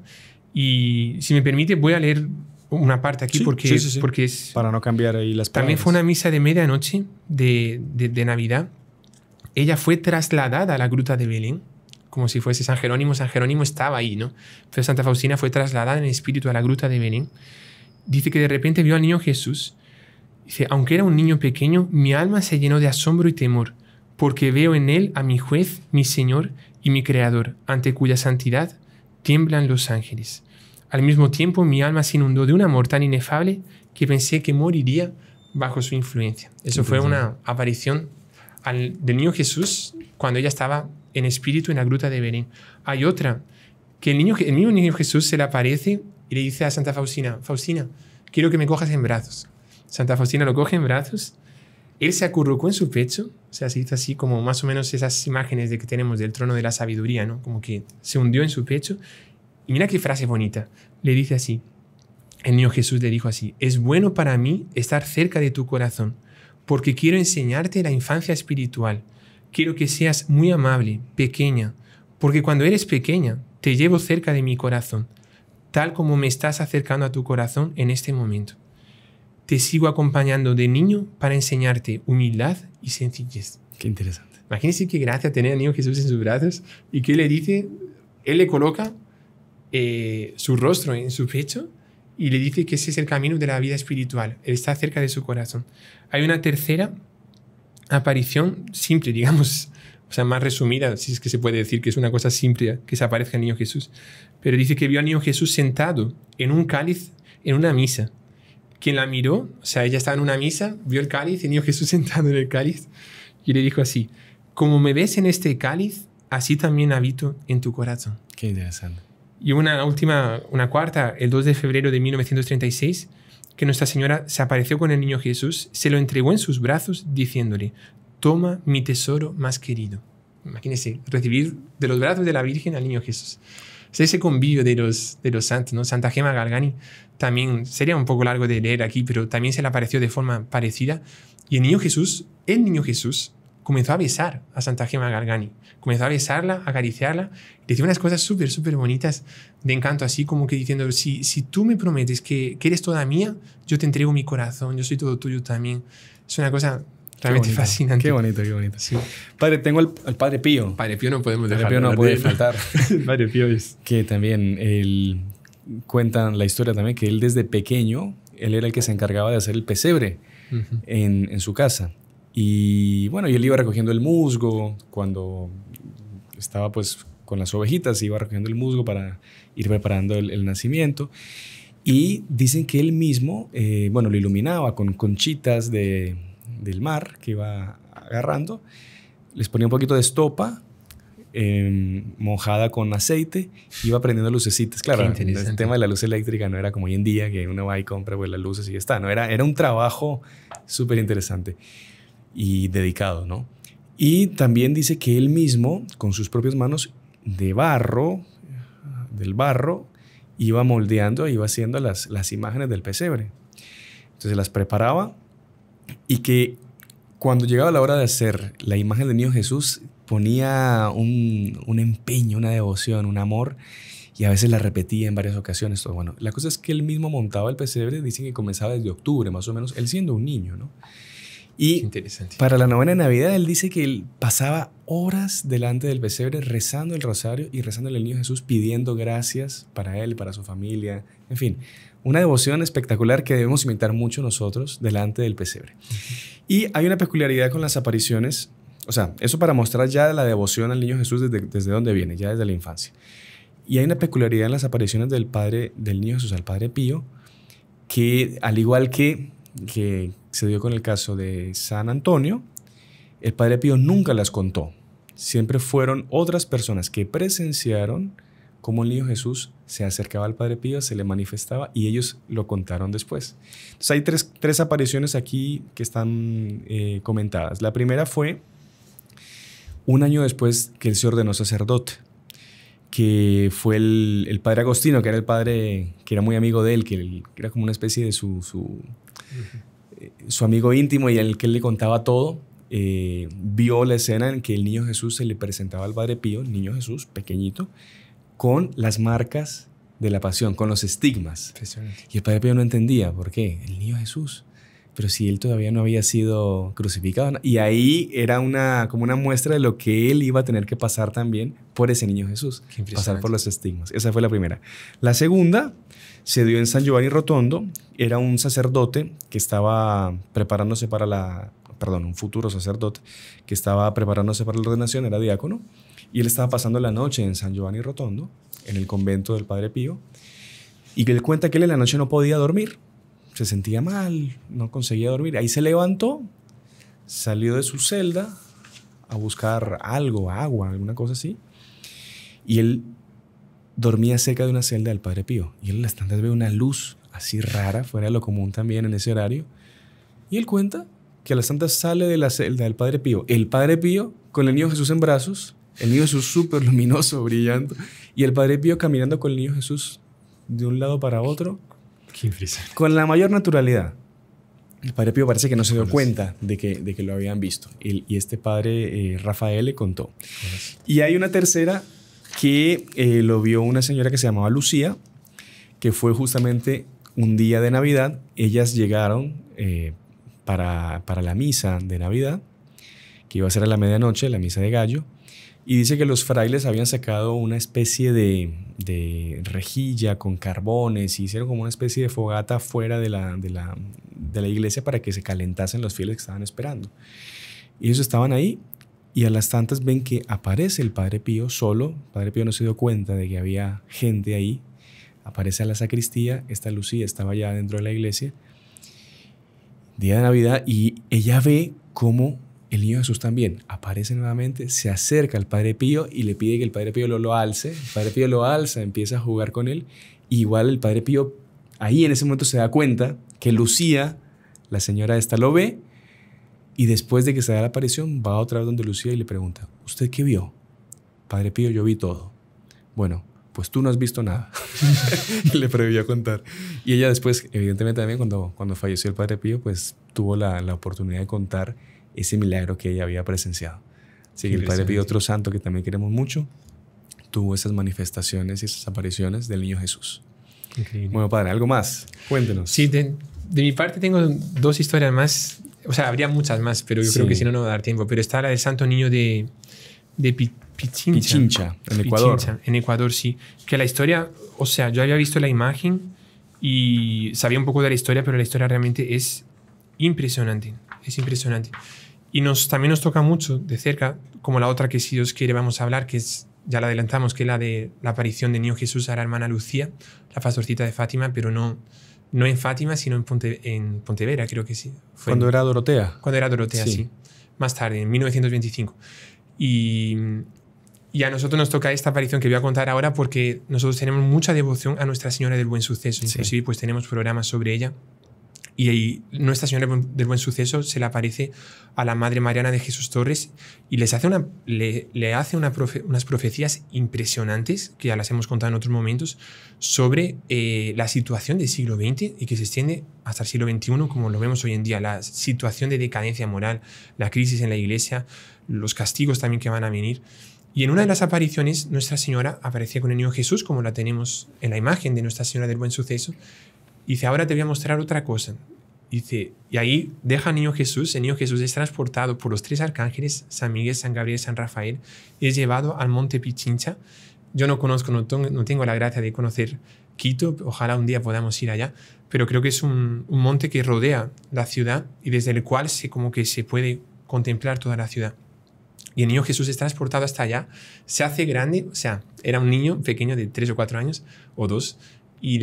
y si me permite, voy a leer una parte aquí porque, porque es... Para no cambiar ahí las palabras. También fue una misa de medianoche de, de, Navidad. Ella fue trasladada a la gruta de Belén, como si fuese San Jerónimo. San Jerónimo estaba ahí, ¿no? Pero Santa Faustina fue trasladada en espíritu a la gruta de Belén. Dice que de repente vio al niño Jesús. Dice, aunque era un niño pequeño, mi alma se llenó de asombro y temor, porque veo en él a mi juez, mi Señor y mi Creador, ante cuya santidad tiemblan los ángeles. Al mismo tiempo, mi alma se inundó de un amor tan inefable que pensé que moriría bajo su influencia. Eso fue una aparición al, del niño Jesús cuando ella estaba en espíritu en la gruta de Belén. Hay otra, que el, niño, el niño Jesús se le aparece y le dice a Santa Faustina, Faustina, quiero que me cojas en brazos. Santa Faustina lo coge en brazos, él se acurrucó en su pecho, o sea, se hizo así como más o menos esas imágenes de que tenemos del trono de la sabiduría, ¿no? Como que se hundió en su pecho y mira qué frase bonita. Le dice así, el niño Jesús le dijo así, es bueno para mí estar cerca de tu corazón, porque quiero enseñarte la infancia espiritual. Quiero que seas muy amable, pequeña, porque cuando eres pequeña, te llevo cerca de mi corazón, tal como me estás acercando a tu corazón en este momento. Te sigo acompañando de niño para enseñarte humildad y sencillez. Qué interesante. Imagínense qué gracia tener al niño Jesús en sus brazos y que le dice, él le coloca eh, su rostro en su pecho y le dice que ese es el camino de la vida espiritual. Él está cerca de su corazón. Hay una tercera aparición simple, digamos, o sea, más resumida, si es que se puede decir que es una cosa simple que se aparezca el niño Jesús. Pero dice que vio al niño Jesús sentado en un cáliz en una misa. Quien la miró, o sea, ella estaba en una misa, vio el cáliz, el niño Jesús <laughs> sentado en el cáliz, y le dijo así: Como me ves en este cáliz, así también habito en tu corazón. Qué interesante. Y una última, una cuarta, el 2 de febrero de 1936, que Nuestra Señora se apareció con el niño Jesús, se lo entregó en sus brazos diciéndole, toma mi tesoro más querido. Imagínense, recibir de los brazos de la Virgen al niño Jesús. O ese convivio de los, de los santos, ¿no? Santa Gema Galgani también sería un poco largo de leer aquí, pero también se le apareció de forma parecida. Y el niño Jesús, el niño Jesús, comenzó a besar a Santa Gema Gargani. Comenzó a besarla, a acariciarla. Le decía unas cosas súper, súper bonitas de encanto, así como que diciendo, si, si tú me prometes que, que, eres toda mía, yo te entrego mi corazón, yo soy todo tuyo también. Es una cosa realmente fascinante. Qué bonito, qué bonito. Sí. Padre, tengo al, Padre Pío. Padre Pío no podemos dejar. Padre Pío no puede faltar. <laughs> Padre Pío es... Que también él, cuentan la historia también que él desde pequeño, él era el que se encargaba de hacer el pesebre en, en su casa. Y bueno, yo le iba recogiendo el musgo cuando estaba pues con las ovejitas, iba recogiendo el musgo para ir preparando el, nacimiento. Y dicen que él mismo, eh, bueno, lo iluminaba con conchitas del mar que iba agarrando, les ponía un poquito de estopa em, mojada con aceite, iba prendiendo lucecitas. Claro, el tema de la luz eléctrica no era como hoy en día, que uno va y compra pues, las luces y ya está, no, era, era un trabajo súper interesante y dedicado, ¿no? Y también dice que él mismo, con sus propias manos, de barro, del barro, iba moldeando, e iba haciendo las, las imágenes del pesebre. Entonces las preparaba y que cuando llegaba la hora de hacer la imagen del niño Jesús, ponía un, empeño, una devoción, un amor, y a veces la repetía en varias ocasiones. Bueno, la cosa es que él mismo montaba el pesebre, dicen que comenzaba desde octubre, más o menos, él siendo un niño, ¿no? Y para la novena Navidad, él dice que él pasaba horas delante del pesebre rezando el rosario y rezando al niño Jesús, pidiendo gracias para él, para su familia. En fin, una devoción espectacular que debemos imitar mucho nosotros delante del pesebre. Y hay una peculiaridad con las apariciones, o sea, eso para mostrar ya la devoción al niño Jesús desde, desde donde viene, ya desde la infancia. Y hay una peculiaridad en las apariciones del padre del niño Jesús al padre Pío, que al igual que, que se dio con el caso de San Antonio, el Padre Pío nunca las contó. Siempre fueron otras personas que presenciaron cómo el niño Jesús se acercaba al Padre Pío, se le manifestaba y ellos lo contaron después. Entonces hay tres, apariciones aquí que están eh, comentadas. La primera fue un año después que él se ordenó sacerdote, que fue el, padre Agostino, que era el padre que era muy amigo de él, que era como una especie de su, su amigo íntimo y el que él le contaba todo, eh, vio la escena en que el niño Jesús se le presentaba al Padre Pío, niño Jesús, pequeñito, con las marcas de la pasión, con los estigmas. Y el Padre Pío no entendía por qué. El niño Jesús. Pero si él todavía no había sido crucificado. Y ahí era una, como una muestra de lo que él iba a tener que pasar también por ese niño Jesús. Pasar por los estigmas. Esa fue la primera. La segunda se dio en San Giovanni Rotondo. Era un sacerdote que estaba preparándose para la, perdón, un futuro sacerdote que estaba preparándose para la ordenación, era diácono, y él estaba pasando la noche en San Giovanni Rotondo, en el convento del Padre Pío, y él cuenta que él en la noche no podía dormir, se sentía mal, no conseguía dormir. Ahí se levantó, salió de su celda a buscar algo, agua, alguna cosa así, y él dormía cerca de una celda del Padre Pío y él en las tantas ve una luz así rara, fuera de lo común también en ese horario. Y él cuenta que a las tantas sale de la celda del Padre Pío, el Padre Pío con el niño Jesús en brazos, el niño Jesús súper luminoso, brillando, y el Padre Pío caminando con el niño Jesús de un lado para otro. Qué Con la mayor naturalidad. El Padre Pío parece que no se dio cuenta de que, de que lo habían visto. y, este padre eh, Rafael le contó. Y hay una tercera que eh, lo vio una señora que se llamaba Lucía, que fue justamente un día de Navidad. Ellas llegaron eh, para, para la misa de Navidad, que iba a ser a la medianoche, la misa de gallo. Y dice que los frailes habían sacado una especie de, de, rejilla con carbones y hicieron como una especie de fogata fuera de la, de, la, de la, iglesia para que se calentasen los fieles que estaban esperando. Y ellos estaban ahí y a las tantas ven que aparece el Padre Pío solo, Padre Pío no se dio cuenta de que había gente ahí, aparece a la sacristía, esta Lucía estaba ya dentro de la iglesia, día de Navidad, y ella ve cómo el niño Jesús también aparece nuevamente, se acerca al Padre Pío y le pide que el Padre Pío lo, alce, el Padre Pío lo alza, empieza a jugar con él, igual el Padre Pío ahí en ese momento se da cuenta que Lucía, la señora esta, lo ve y después de que se da la aparición, va otra vez donde Lucía y le pregunta, ¿usted qué vio? Padre Pío, yo vi todo. Bueno, pues tú no has visto nada. <laughs> le prohibió contar. Y ella después, evidentemente también cuando, cuando falleció el Padre Pío, pues tuvo la, oportunidad de contar ese milagro que ella había presenciado. Así el Padre Pío, otro santo que también queremos mucho, tuvo esas manifestaciones y esas apariciones del niño Jesús. Bueno, padre, ¿algo más? Cuéntenos. Sí, de mi parte tengo dos historias más o sea, habría muchas más, pero yo creo que si no, no va a dar tiempo. Pero está la del Santo Niño de, Pichincha. en Ecuador. en Ecuador, sí. Que la historia, o sea, yo había visto la imagen y sabía un poco de la historia, pero la historia realmente es impresionante. Es impresionante. Y nos, también nos toca mucho de cerca, como la otra que si Dios quiere vamos a hablar, que es, ya la adelantamos, que es la de la aparición de Niño Jesús a la hermana Lucía, la pastorcita de Fátima, pero no no en Fátima, sino en, Ponte, en Pontevedra, creo que sí. Fue cuando era Dorotea. Cuando era Dorotea, sí. Más tarde, en 1925. Y, a nosotros nos toca esta aparición que voy a contar ahora porque nosotros tenemos mucha devoción a Nuestra Señora del Buen Suceso. Inclusive, pues tenemos programas sobre ella y, Nuestra Señora del Buen Suceso se le aparece a la Madre Mariana de Jesús Torres y les hace, una, le, hace unas profecías impresionantes, que ya las hemos contado en otros momentos, sobre eh, la situación del siglo XX y que se extiende hasta el siglo XXI, como lo vemos hoy en día, la situación de decadencia moral, la crisis en la Iglesia, los castigos también que van a venir. Y en una de las apariciones, Nuestra Señora aparecía con el niño Jesús, como la tenemos en la imagen de Nuestra Señora del Buen Suceso, y dice, ahora te voy a mostrar otra cosa. dice, y ahí deja niño Jesús, el niño Jesús es transportado por los tres arcángeles, San Miguel, San Gabriel, San Rafael, y es llevado al monte Pichincha. Yo no conozco, no, tengo la gracia de conocer Quito, ojalá un día podamos ir allá, pero creo que es un, monte que rodea la ciudad y desde el cual se, como que se puede contemplar toda la ciudad. Y el niño Jesús es transportado hasta allá, se hace grande, o sea, era un niño pequeño de tres o cuatro años o dos, y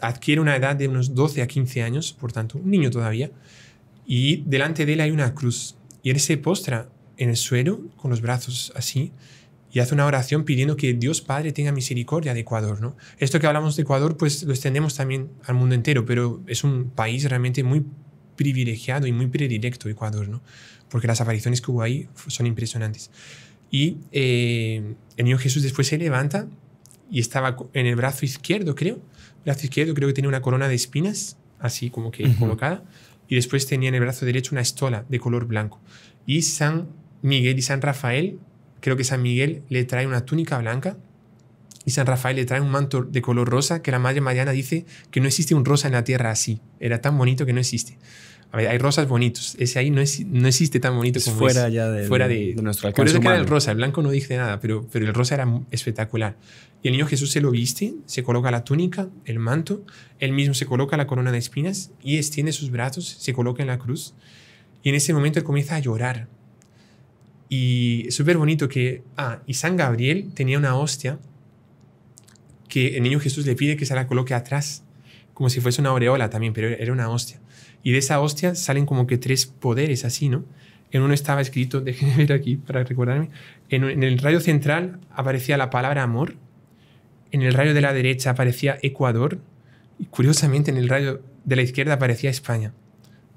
adquiere una edad de unos 12 a 15 años, por tanto, un niño todavía, y delante de él hay una cruz. Y él se postra en el suelo con los brazos así y hace una oración pidiendo que Dios Padre tenga misericordia de Ecuador. ¿no? Esto que hablamos de Ecuador, pues lo extendemos también al mundo entero, pero es un país realmente muy privilegiado y muy predilecto Ecuador, ¿no? porque las apariciones que hubo ahí son impresionantes. Y eh, el niño Jesús después se levanta y estaba en el brazo izquierdo, creo, brazo izquierdo creo que tenía una corona de espinas, así como que colocada, y después tenía en el brazo derecho una estola de color blanco. Y San Miguel y San Rafael, creo que San Miguel le trae una túnica blanca y San Rafael le trae un manto de color rosa que la Madre Mariana dice que no existe un rosa en la tierra así. Era tan bonito que no existe hay rosas bonitos. Ese ahí no, no existe tan bonito como fuera fuera de, nuestro alcance. Por eso el rosa. El blanco no dice nada, pero, pero el rosa era espectacular. Y el niño Jesús se lo viste, se coloca la túnica, el manto, él mismo se coloca la corona de espinas y extiende sus brazos, se coloca en la cruz. Y en ese momento él comienza a llorar. Y súper bonito que. Ah, y San Gabriel tenía una hostia que el niño Jesús le pide que se la coloque atrás, como si fuese una aureola también, pero era una hostia. Y de esa hostia salen como que tres poderes así, ¿no? En uno estaba escrito, <laughs> déjenme ver aquí para recordarme, en, el rayo central aparecía la palabra amor, en el rayo de la derecha aparecía Ecuador, y curiosamente en el rayo de la izquierda aparecía España.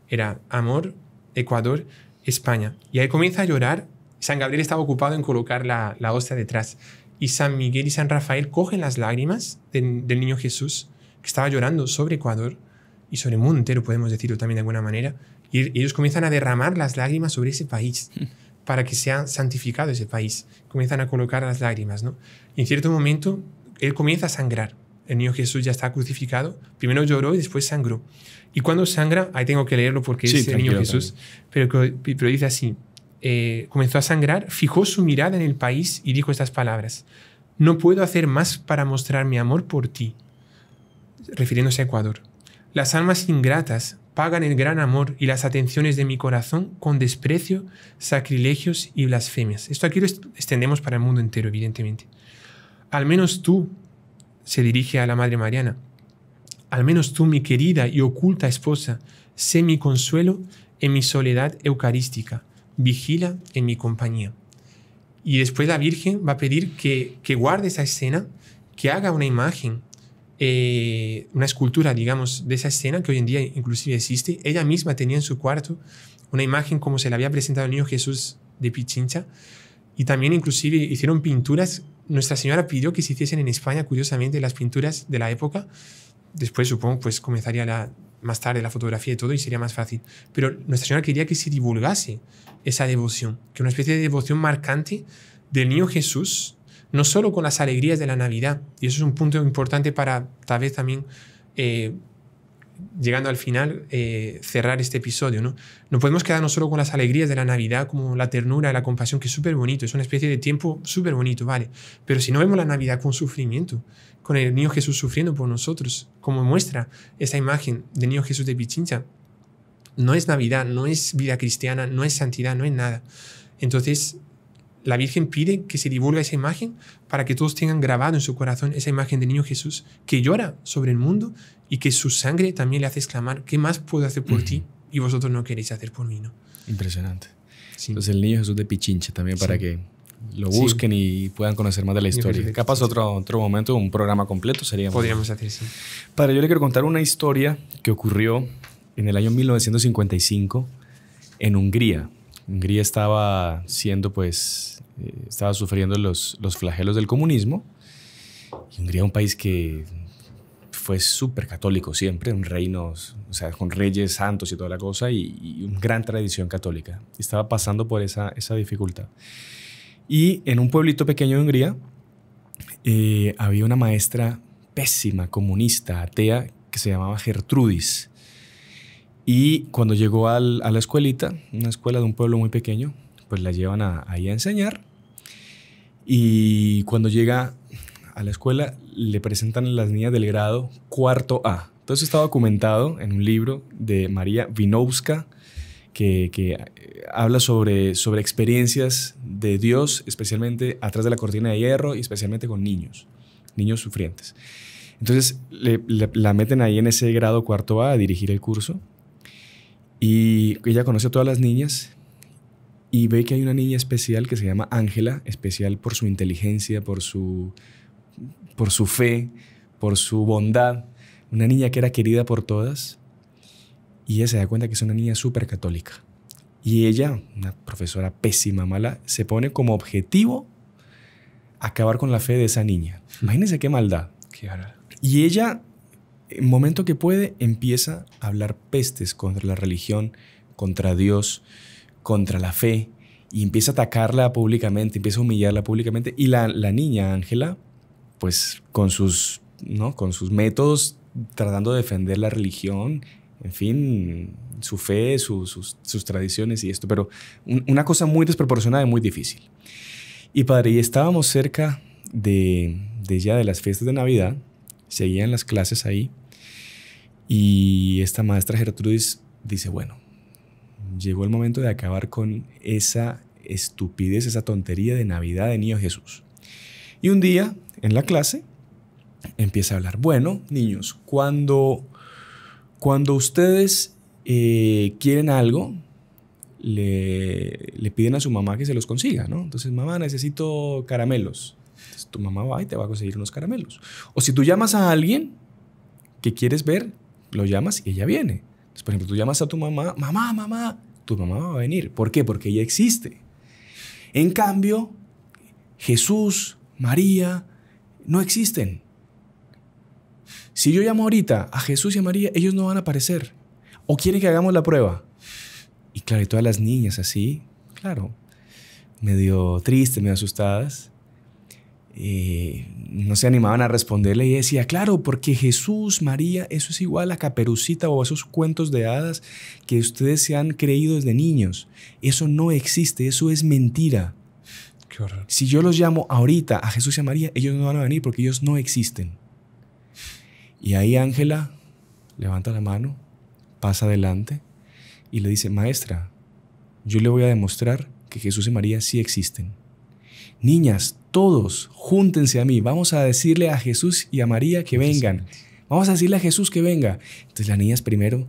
Era amor, Ecuador, España. Y ahí comienza a llorar. San Gabriel estaba ocupado en colocar la, hostia detrás. Y San Miguel y San Rafael cogen las lágrimas del niño Jesús, que estaba llorando sobre Ecuador, y sobre el mundo podemos decirlo también de alguna manera, y ellos comienzan a derramar las lágrimas sobre ese país hmm. para que sea santificado ese país. Comienzan a colocar las lágrimas, ¿no? en cierto momento, él comienza a sangrar. El niño Jesús ya está crucificado. Primero lloró y después sangró. Y cuando sangra, ahí tengo que leerlo porque es el niño Jesús, pero, pero, dice así, eh, comenzó a sangrar, fijó su mirada en el país y dijo estas palabras, no puedo hacer más para mostrar mi amor por ti, refiriéndose a Ecuador. Las almas ingratas pagan el gran amor y las atenciones de mi corazón con desprecio, sacrilegios y blasfemias. Esto aquí lo extendemos para el mundo entero, evidentemente. Al menos tú, se dirige a la Madre Mariana, al menos tú, mi querida y oculta esposa, sé mi consuelo en mi soledad eucarística, vigila en mi compañía. Y después la Virgen va a pedir que, que guarde esa escena, que haga una imagen eh, una escultura, digamos, de esa escena que hoy en día inclusive existe. Ella misma tenía en su cuarto una imagen como se le había presentado el niño Jesús de Pichincha. Y también inclusive hicieron pinturas. Nuestra Señora pidió que se hiciesen en España, curiosamente, las pinturas de la época. Después, supongo, pues comenzaría la, más tarde la fotografía y todo y sería más fácil. Pero Nuestra Señora quería que se divulgase esa devoción, que una especie de devoción marcante del niño Jesús no solo con las alegrías de la Navidad, y eso es un punto importante para tal vez también, eh, llegando al final, eh, cerrar este episodio, ¿no? No podemos quedarnos solo con las alegrías de la Navidad, como la ternura, la compasión, que es súper bonito, es una especie de tiempo súper bonito, ¿vale? Pero si no vemos la Navidad con sufrimiento, con el niño Jesús sufriendo por nosotros, como muestra esta imagen del niño Jesús de Pichincha, no es Navidad, no es vida cristiana, no es santidad, no es nada. Entonces, la Virgen pide que se divulgue esa imagen para que todos tengan grabado en su corazón esa imagen del niño Jesús que llora sobre el mundo y que su sangre también le hace exclamar, ¿qué más puedo hacer por mm. ti y vosotros no queréis hacer por mí? ¿no? Impresionante. Entonces el niño Jesús de Pichincha también para que lo busquen y puedan conocer más de la historia. Capaz otro, otro momento, un programa completo sería. Podríamos hacer, sí. Para yo le quiero contar una historia que ocurrió en el año 1955 en Hungría. Hungría estaba siendo, pues, eh, estaba sufriendo los, los flagelos del comunismo. Hungría, un país que fue súper católico siempre, un reino, o sea, con reyes santos y toda la cosa, y, una gran tradición católica. Estaba pasando por esa, esa dificultad. Y en un pueblito pequeño de Hungría eh, había una maestra pésima, comunista, atea, que se llamaba Gertrudis. Y cuando llegó al, a la escuelita, una escuela de un pueblo muy pequeño, pues la llevan ahí a enseñar. Y cuando llega a la escuela, le presentan a las niñas del grado cuarto A. Todo está documentado en un libro de María Vinowska que, que eh, habla sobre, sobre experiencias de Dios, especialmente atrás de la cortina de hierro y especialmente con niños, niños sufrientes. Entonces la meten ahí en ese grado cuarto A a dirigir el curso y ella conoce a todas las niñas y ve que hay una niña especial que se llama Ángela, especial por su inteligencia, por su, por su fe, por su bondad. Una niña que era querida por todas. Y ella se da cuenta que es una niña súper católica. Y ella, una profesora pésima, mala, se pone como objetivo acabar con la fe de esa niña. Imagínense qué maldad. Qué y ella en momento que puede, empieza a hablar pestes contra la religión, contra Dios, contra la fe, y empieza a atacarla públicamente, empieza a humillarla públicamente. Y la, niña, Ángela, pues con sus, ¿no? con sus métodos, tratando de defender la religión, en fin, su fe, sus, tradiciones y esto, pero una cosa muy desproporcionada y muy difícil. Y padre, y estábamos cerca de, de ya de las fiestas de Navidad, seguían las clases ahí, y esta maestra Gertrudis dice, bueno, llegó el momento de acabar con esa estupidez, esa tontería de Navidad de Niño Jesús. Y un día, en la clase, empieza a hablar, bueno, niños, cuando, cuando ustedes eh, quieren algo, le, le, piden a su mamá que se los consiga, ¿no? Entonces, mamá, necesito caramelos. tu mamá va y te va a conseguir unos caramelos. O si tú llamas a alguien que quieres ver, lo llamas y ella viene. Entonces, por ejemplo, tú llamas a tu mamá, mamá, mamá, tu mamá va a venir. ¿Por qué? Porque ella existe. En cambio, Jesús, María, no existen. Si yo llamo ahorita a Jesús y a María, ellos no van a aparecer. ¿O quieren que hagamos la prueba? Y claro, y todas las niñas así, claro, medio tristes, medio asustadas no se animaban a responderle y decía, claro, porque Jesús, María, eso es igual a Caperucita o a esos cuentos de hadas que ustedes se han creído desde niños. Eso no existe, eso es mentira. Si yo los llamo ahorita a Jesús y a María, ellos no van a venir porque ellos no existen. Y ahí Ángela levanta la mano, pasa adelante y le dice, maestra, yo le voy a demostrar que Jesús y María sí existen niñas, todos, júntense a mí, vamos a decirle a Jesús y a María que vengan, vamos a decirle a Jesús que venga. Entonces las niñas primero,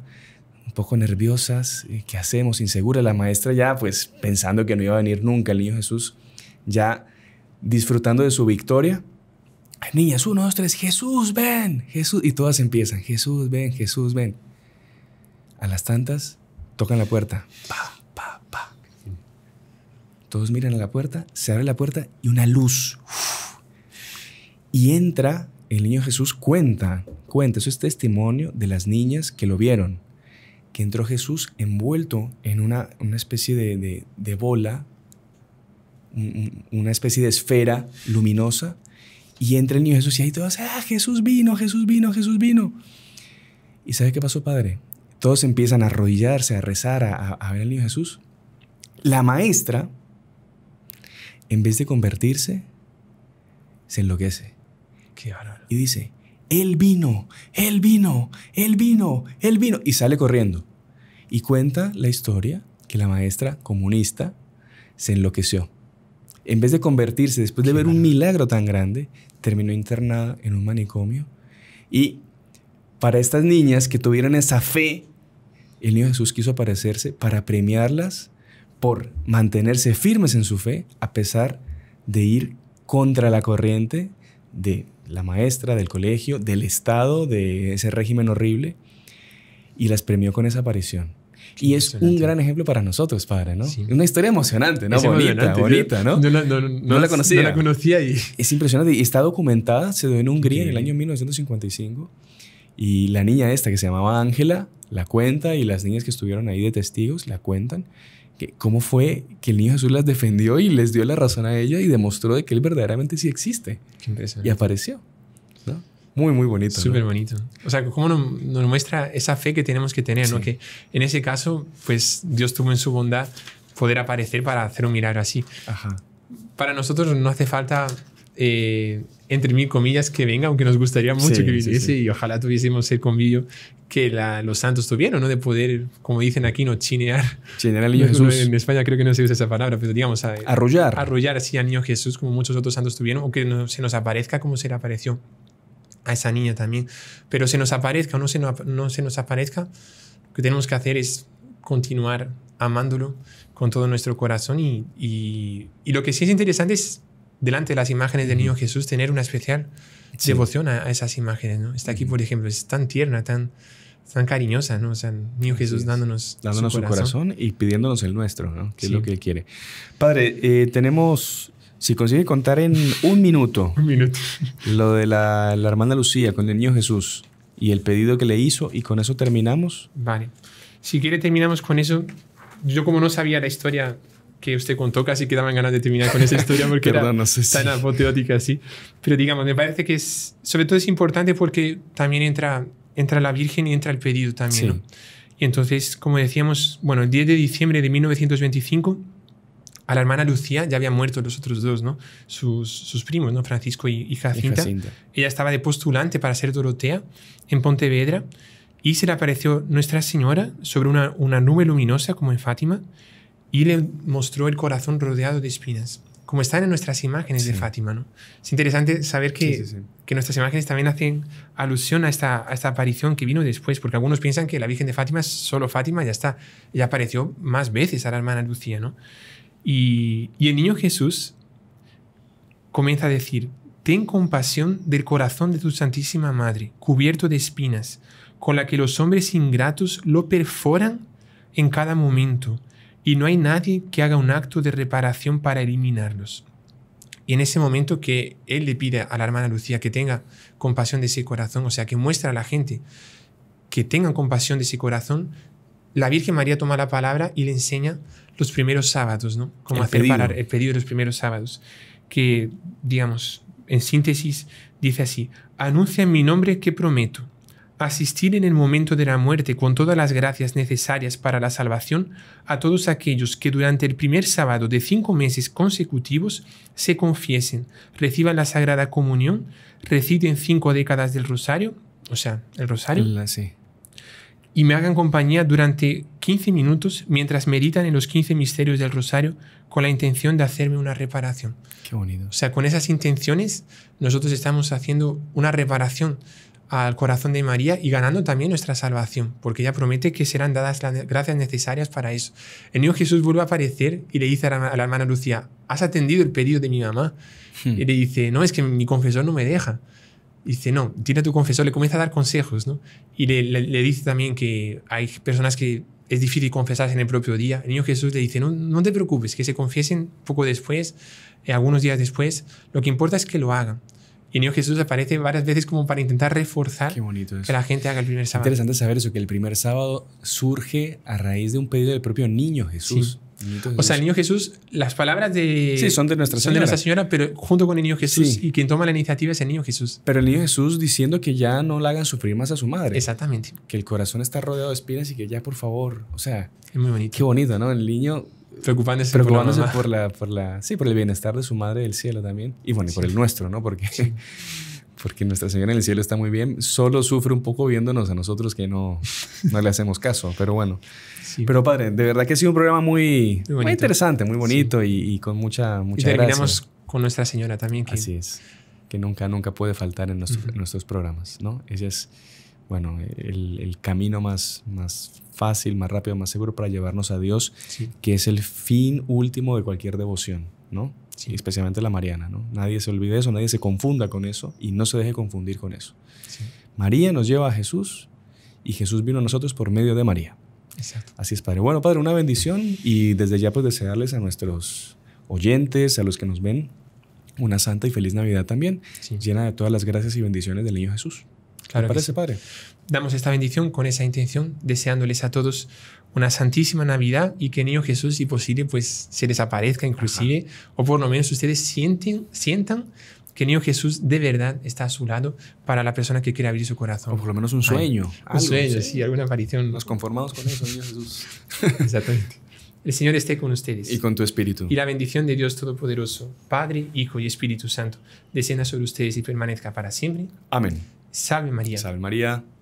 un poco nerviosas, eh, ¿qué hacemos? Insegura, la maestra ya pues pensando que no iba a venir nunca el niño Jesús, ya disfrutando de su victoria. Niñas, uno, dos, tres, Jesús, ven, Jesús. Y todas empiezan, Jesús, ven, Jesús, ven. A las tantas, tocan la puerta. Todos miran a la puerta, se abre la puerta y una luz. Y entra el niño Jesús, cuenta, cuenta, eso es testimonio de las niñas que lo vieron, que entró Jesús envuelto en una, especie de, bola, una especie de esfera luminosa, y entra el niño Jesús y ahí todos, ah, Jesús vino, Jesús vino, Jesús vino. ¿Y sabe qué pasó, Padre? Todos empiezan a arrodillarse, a rezar, a, a ver al niño Jesús. La maestra, en vez de convertirse, se enloquece. Qué Y dice, él vino, él vino, él vino, él vino. Y sale corriendo. Y cuenta la historia que la maestra comunista se enloqueció. En vez de convertirse, después de ver un milagro tan grande, terminó internada en un manicomio. Y para estas niñas que tuvieron esa fe, el niño Jesús quiso aparecerse para premiarlas por mantenerse firmes en su fe a pesar de ir contra la corriente de la maestra, del colegio, del Estado, de ese régimen horrible, y las premió con esa aparición. y es un gran ejemplo para nosotros, padre, ¿no? Una historia emocionante, ¿no? bonita, bonita, ¿no? No, la conocía. y... Es impresionante. Y está documentada, se dio en Hungría en el año 1955. Y la niña esta, que se llamaba Ángela, la cuenta y las niñas que estuvieron ahí de testigos la cuentan que cómo fue que el niño Jesús las defendió y les dio la razón a ella y demostró de que él verdaderamente sí existe. Y apareció. ¿no? Muy, muy bonito. Súper bonito. O sea, cómo nos, nos, muestra esa fe que tenemos que tener, ¿no? Que en ese caso, pues Dios tuvo en su bondad poder aparecer para hacer un milagro así. Ajá. Para nosotros no hace falta eh, entre mil comillas, que venga, aunque nos gustaría mucho que viniese sí, sí. y ojalá tuviésemos el convivio que los santos tuvieron, ¿no? De poder, como dicen aquí, no chinear. Chinear al niño Jesús. En España creo que no se usa esa palabra, pero digamos, arrollar. Arrollar así al niño Jesús, como muchos otros santos tuvieron, o que no, se nos aparezca como se le apareció a esa niña también. Pero se nos aparezca o no se, no, se nos aparezca, lo que tenemos que hacer es continuar amándolo con todo nuestro corazón y, y lo que sí es interesante es delante de las imágenes del niño Jesús, tener una especial devoción a, esas imágenes, ¿no? Está aquí, por ejemplo, es tan tierna, tan, tan cariñosa, ¿no? O sea, niño Jesús dándonos, dándonos su, corazón. y pidiéndonos el nuestro, ¿no? Que es lo que él quiere. Padre, eh, tenemos, si consigue contar en un minuto, <laughs> un minuto, lo de la, la, hermana Lucía con el niño Jesús y el pedido que le hizo, y con eso terminamos. Vale. Si quiere, terminamos con eso. Yo, como no sabía la historia que usted contó, casi que daban ganas de terminar con esa historia porque era tan apoteótica así. Pero digamos, me parece que sobre todo es importante porque también entra, entra la Virgen y entra el pedido también. Y entonces, como decíamos, bueno, el 10 de diciembre de 1925 a la hermana Lucía ya habían muerto los otros dos, ¿no? Sus, sus primos, ¿no? Francisco y, Jacinta. Ella estaba de postulante para ser Dorotea en Pontevedra y se le apareció Nuestra Señora sobre una, una nube luminosa como en Fátima y le mostró el corazón rodeado de espinas, como están en nuestras imágenes de Fátima. ¿no? Es interesante saber que, nuestras imágenes también hacen alusión a esta, aparición que vino después, porque algunos piensan que la Virgen de Fátima es solo Fátima, ya está, ya apareció más veces a la hermana Lucía. Y, y el niño Jesús comienza a decir, ten compasión del corazón de tu Santísima Madre, cubierto de espinas, con la que los hombres ingratos lo perforan en cada momento y no hay nadie que haga un acto de reparación para eliminarlos. Y en ese momento que él le pide a la hermana Lucía que tenga compasión de ese corazón, o sea, que muestre a la gente que tengan compasión de ese corazón, la Virgen María toma la palabra y le enseña los primeros sábados, ¿no? Cómo hacer el pedido de los primeros sábados. Que, digamos, en síntesis, dice así: Anuncia en mi nombre que prometo, asistir en el momento de la muerte con todas las gracias necesarias para la salvación a todos aquellos que durante el primer sábado de cinco meses consecutivos se confiesen, reciban la Sagrada Comunión, reciten cinco décadas del Rosario, o sea, el Rosario, y me hagan compañía durante 15 minutos mientras meditan en los 15 misterios del Rosario con la intención de hacerme una reparación. Qué bonito. O sea, con esas intenciones nosotros estamos haciendo una reparación al corazón de María y ganando también nuestra salvación, porque ella promete que serán dadas las gracias necesarias para eso. El niño Jesús vuelve a aparecer y le dice a la, hermana Lucía, has atendido el pedido de mi mamá. Hmm. Y le dice, no, es que mi confesor no me deja. dice, no, tiene tu confesor, le comienza a dar consejos, Y le, dice también que hay personas que es difícil confesarse en el propio día. El niño Jesús le dice, no, te preocupes, que se confiesen poco después, eh, algunos días después, lo que importa es que lo hagan. Y Niño Jesús aparece varias veces como para intentar reforzar que la gente haga el primer sábado. Interesante saber eso, que el primer sábado surge a raíz de un pedido del propio Niño Jesús. O sea, el Niño Jesús, las palabras de... Sí, son de Nuestra Señora. Son de Nuestra Señora, pero junto con el Niño Jesús. Y quien toma la iniciativa es el Niño Jesús. Pero el Niño Jesús diciendo que ya no le hagan sufrir más a su madre. Exactamente. Que el corazón está rodeado de espinas y que ya, por favor, o sea... Es muy bonito. Qué bonito, ¿no? El niño Preocupándose, por, la por, la sí, por el bienestar de su madre del cielo también. Y bueno, y por el nuestro, ¿no? Porque, <laughs> porque Nuestra Señora en el cielo está muy bien. Solo sufre un poco viéndonos a nosotros que no, no le hacemos caso. Pero bueno. Pero padre, de verdad que ha sido un programa muy, muy, interesante, muy bonito y, con mucha, mucha y terminamos con Nuestra Señora también. Que... Así es. Que nunca, nunca puede faltar en, nuestros programas, ¿no? Ese es bueno, el, camino más, más, fácil, más rápido, más seguro para llevarnos a Dios, que es el fin último de cualquier devoción, ¿no? Especialmente la mariana, ¿no? Nadie se olvide eso, nadie se confunda con eso y no se deje confundir con eso. María nos lleva a Jesús y Jesús vino a nosotros por medio de María. Exacto. Así es, Padre. Bueno, Padre, una bendición y desde ya pues desearles a nuestros oyentes, a los que nos ven, una santa y feliz Navidad también, llena de todas las gracias y bendiciones del niño Jesús. Claro parece, Padre? Damos esta bendición con esa intención, deseándoles a todos una santísima Navidad y que el niño Jesús, si posible, pues se les aparezca inclusive, o por lo menos ustedes sienten, sientan que el niño Jesús de verdad está a su lado para la persona que quiere abrir su corazón. O por lo menos un sueño. un sueño, sí, alguna aparición. Nos conformamos con eso, niño Jesús. <laughs> Exactamente. El Señor esté con ustedes. Y con tu espíritu. Y la bendición de Dios Todopoderoso, Padre, Hijo y Espíritu Santo, descienda sobre ustedes y permanezca para siempre. Amén. Salve María. Salve María.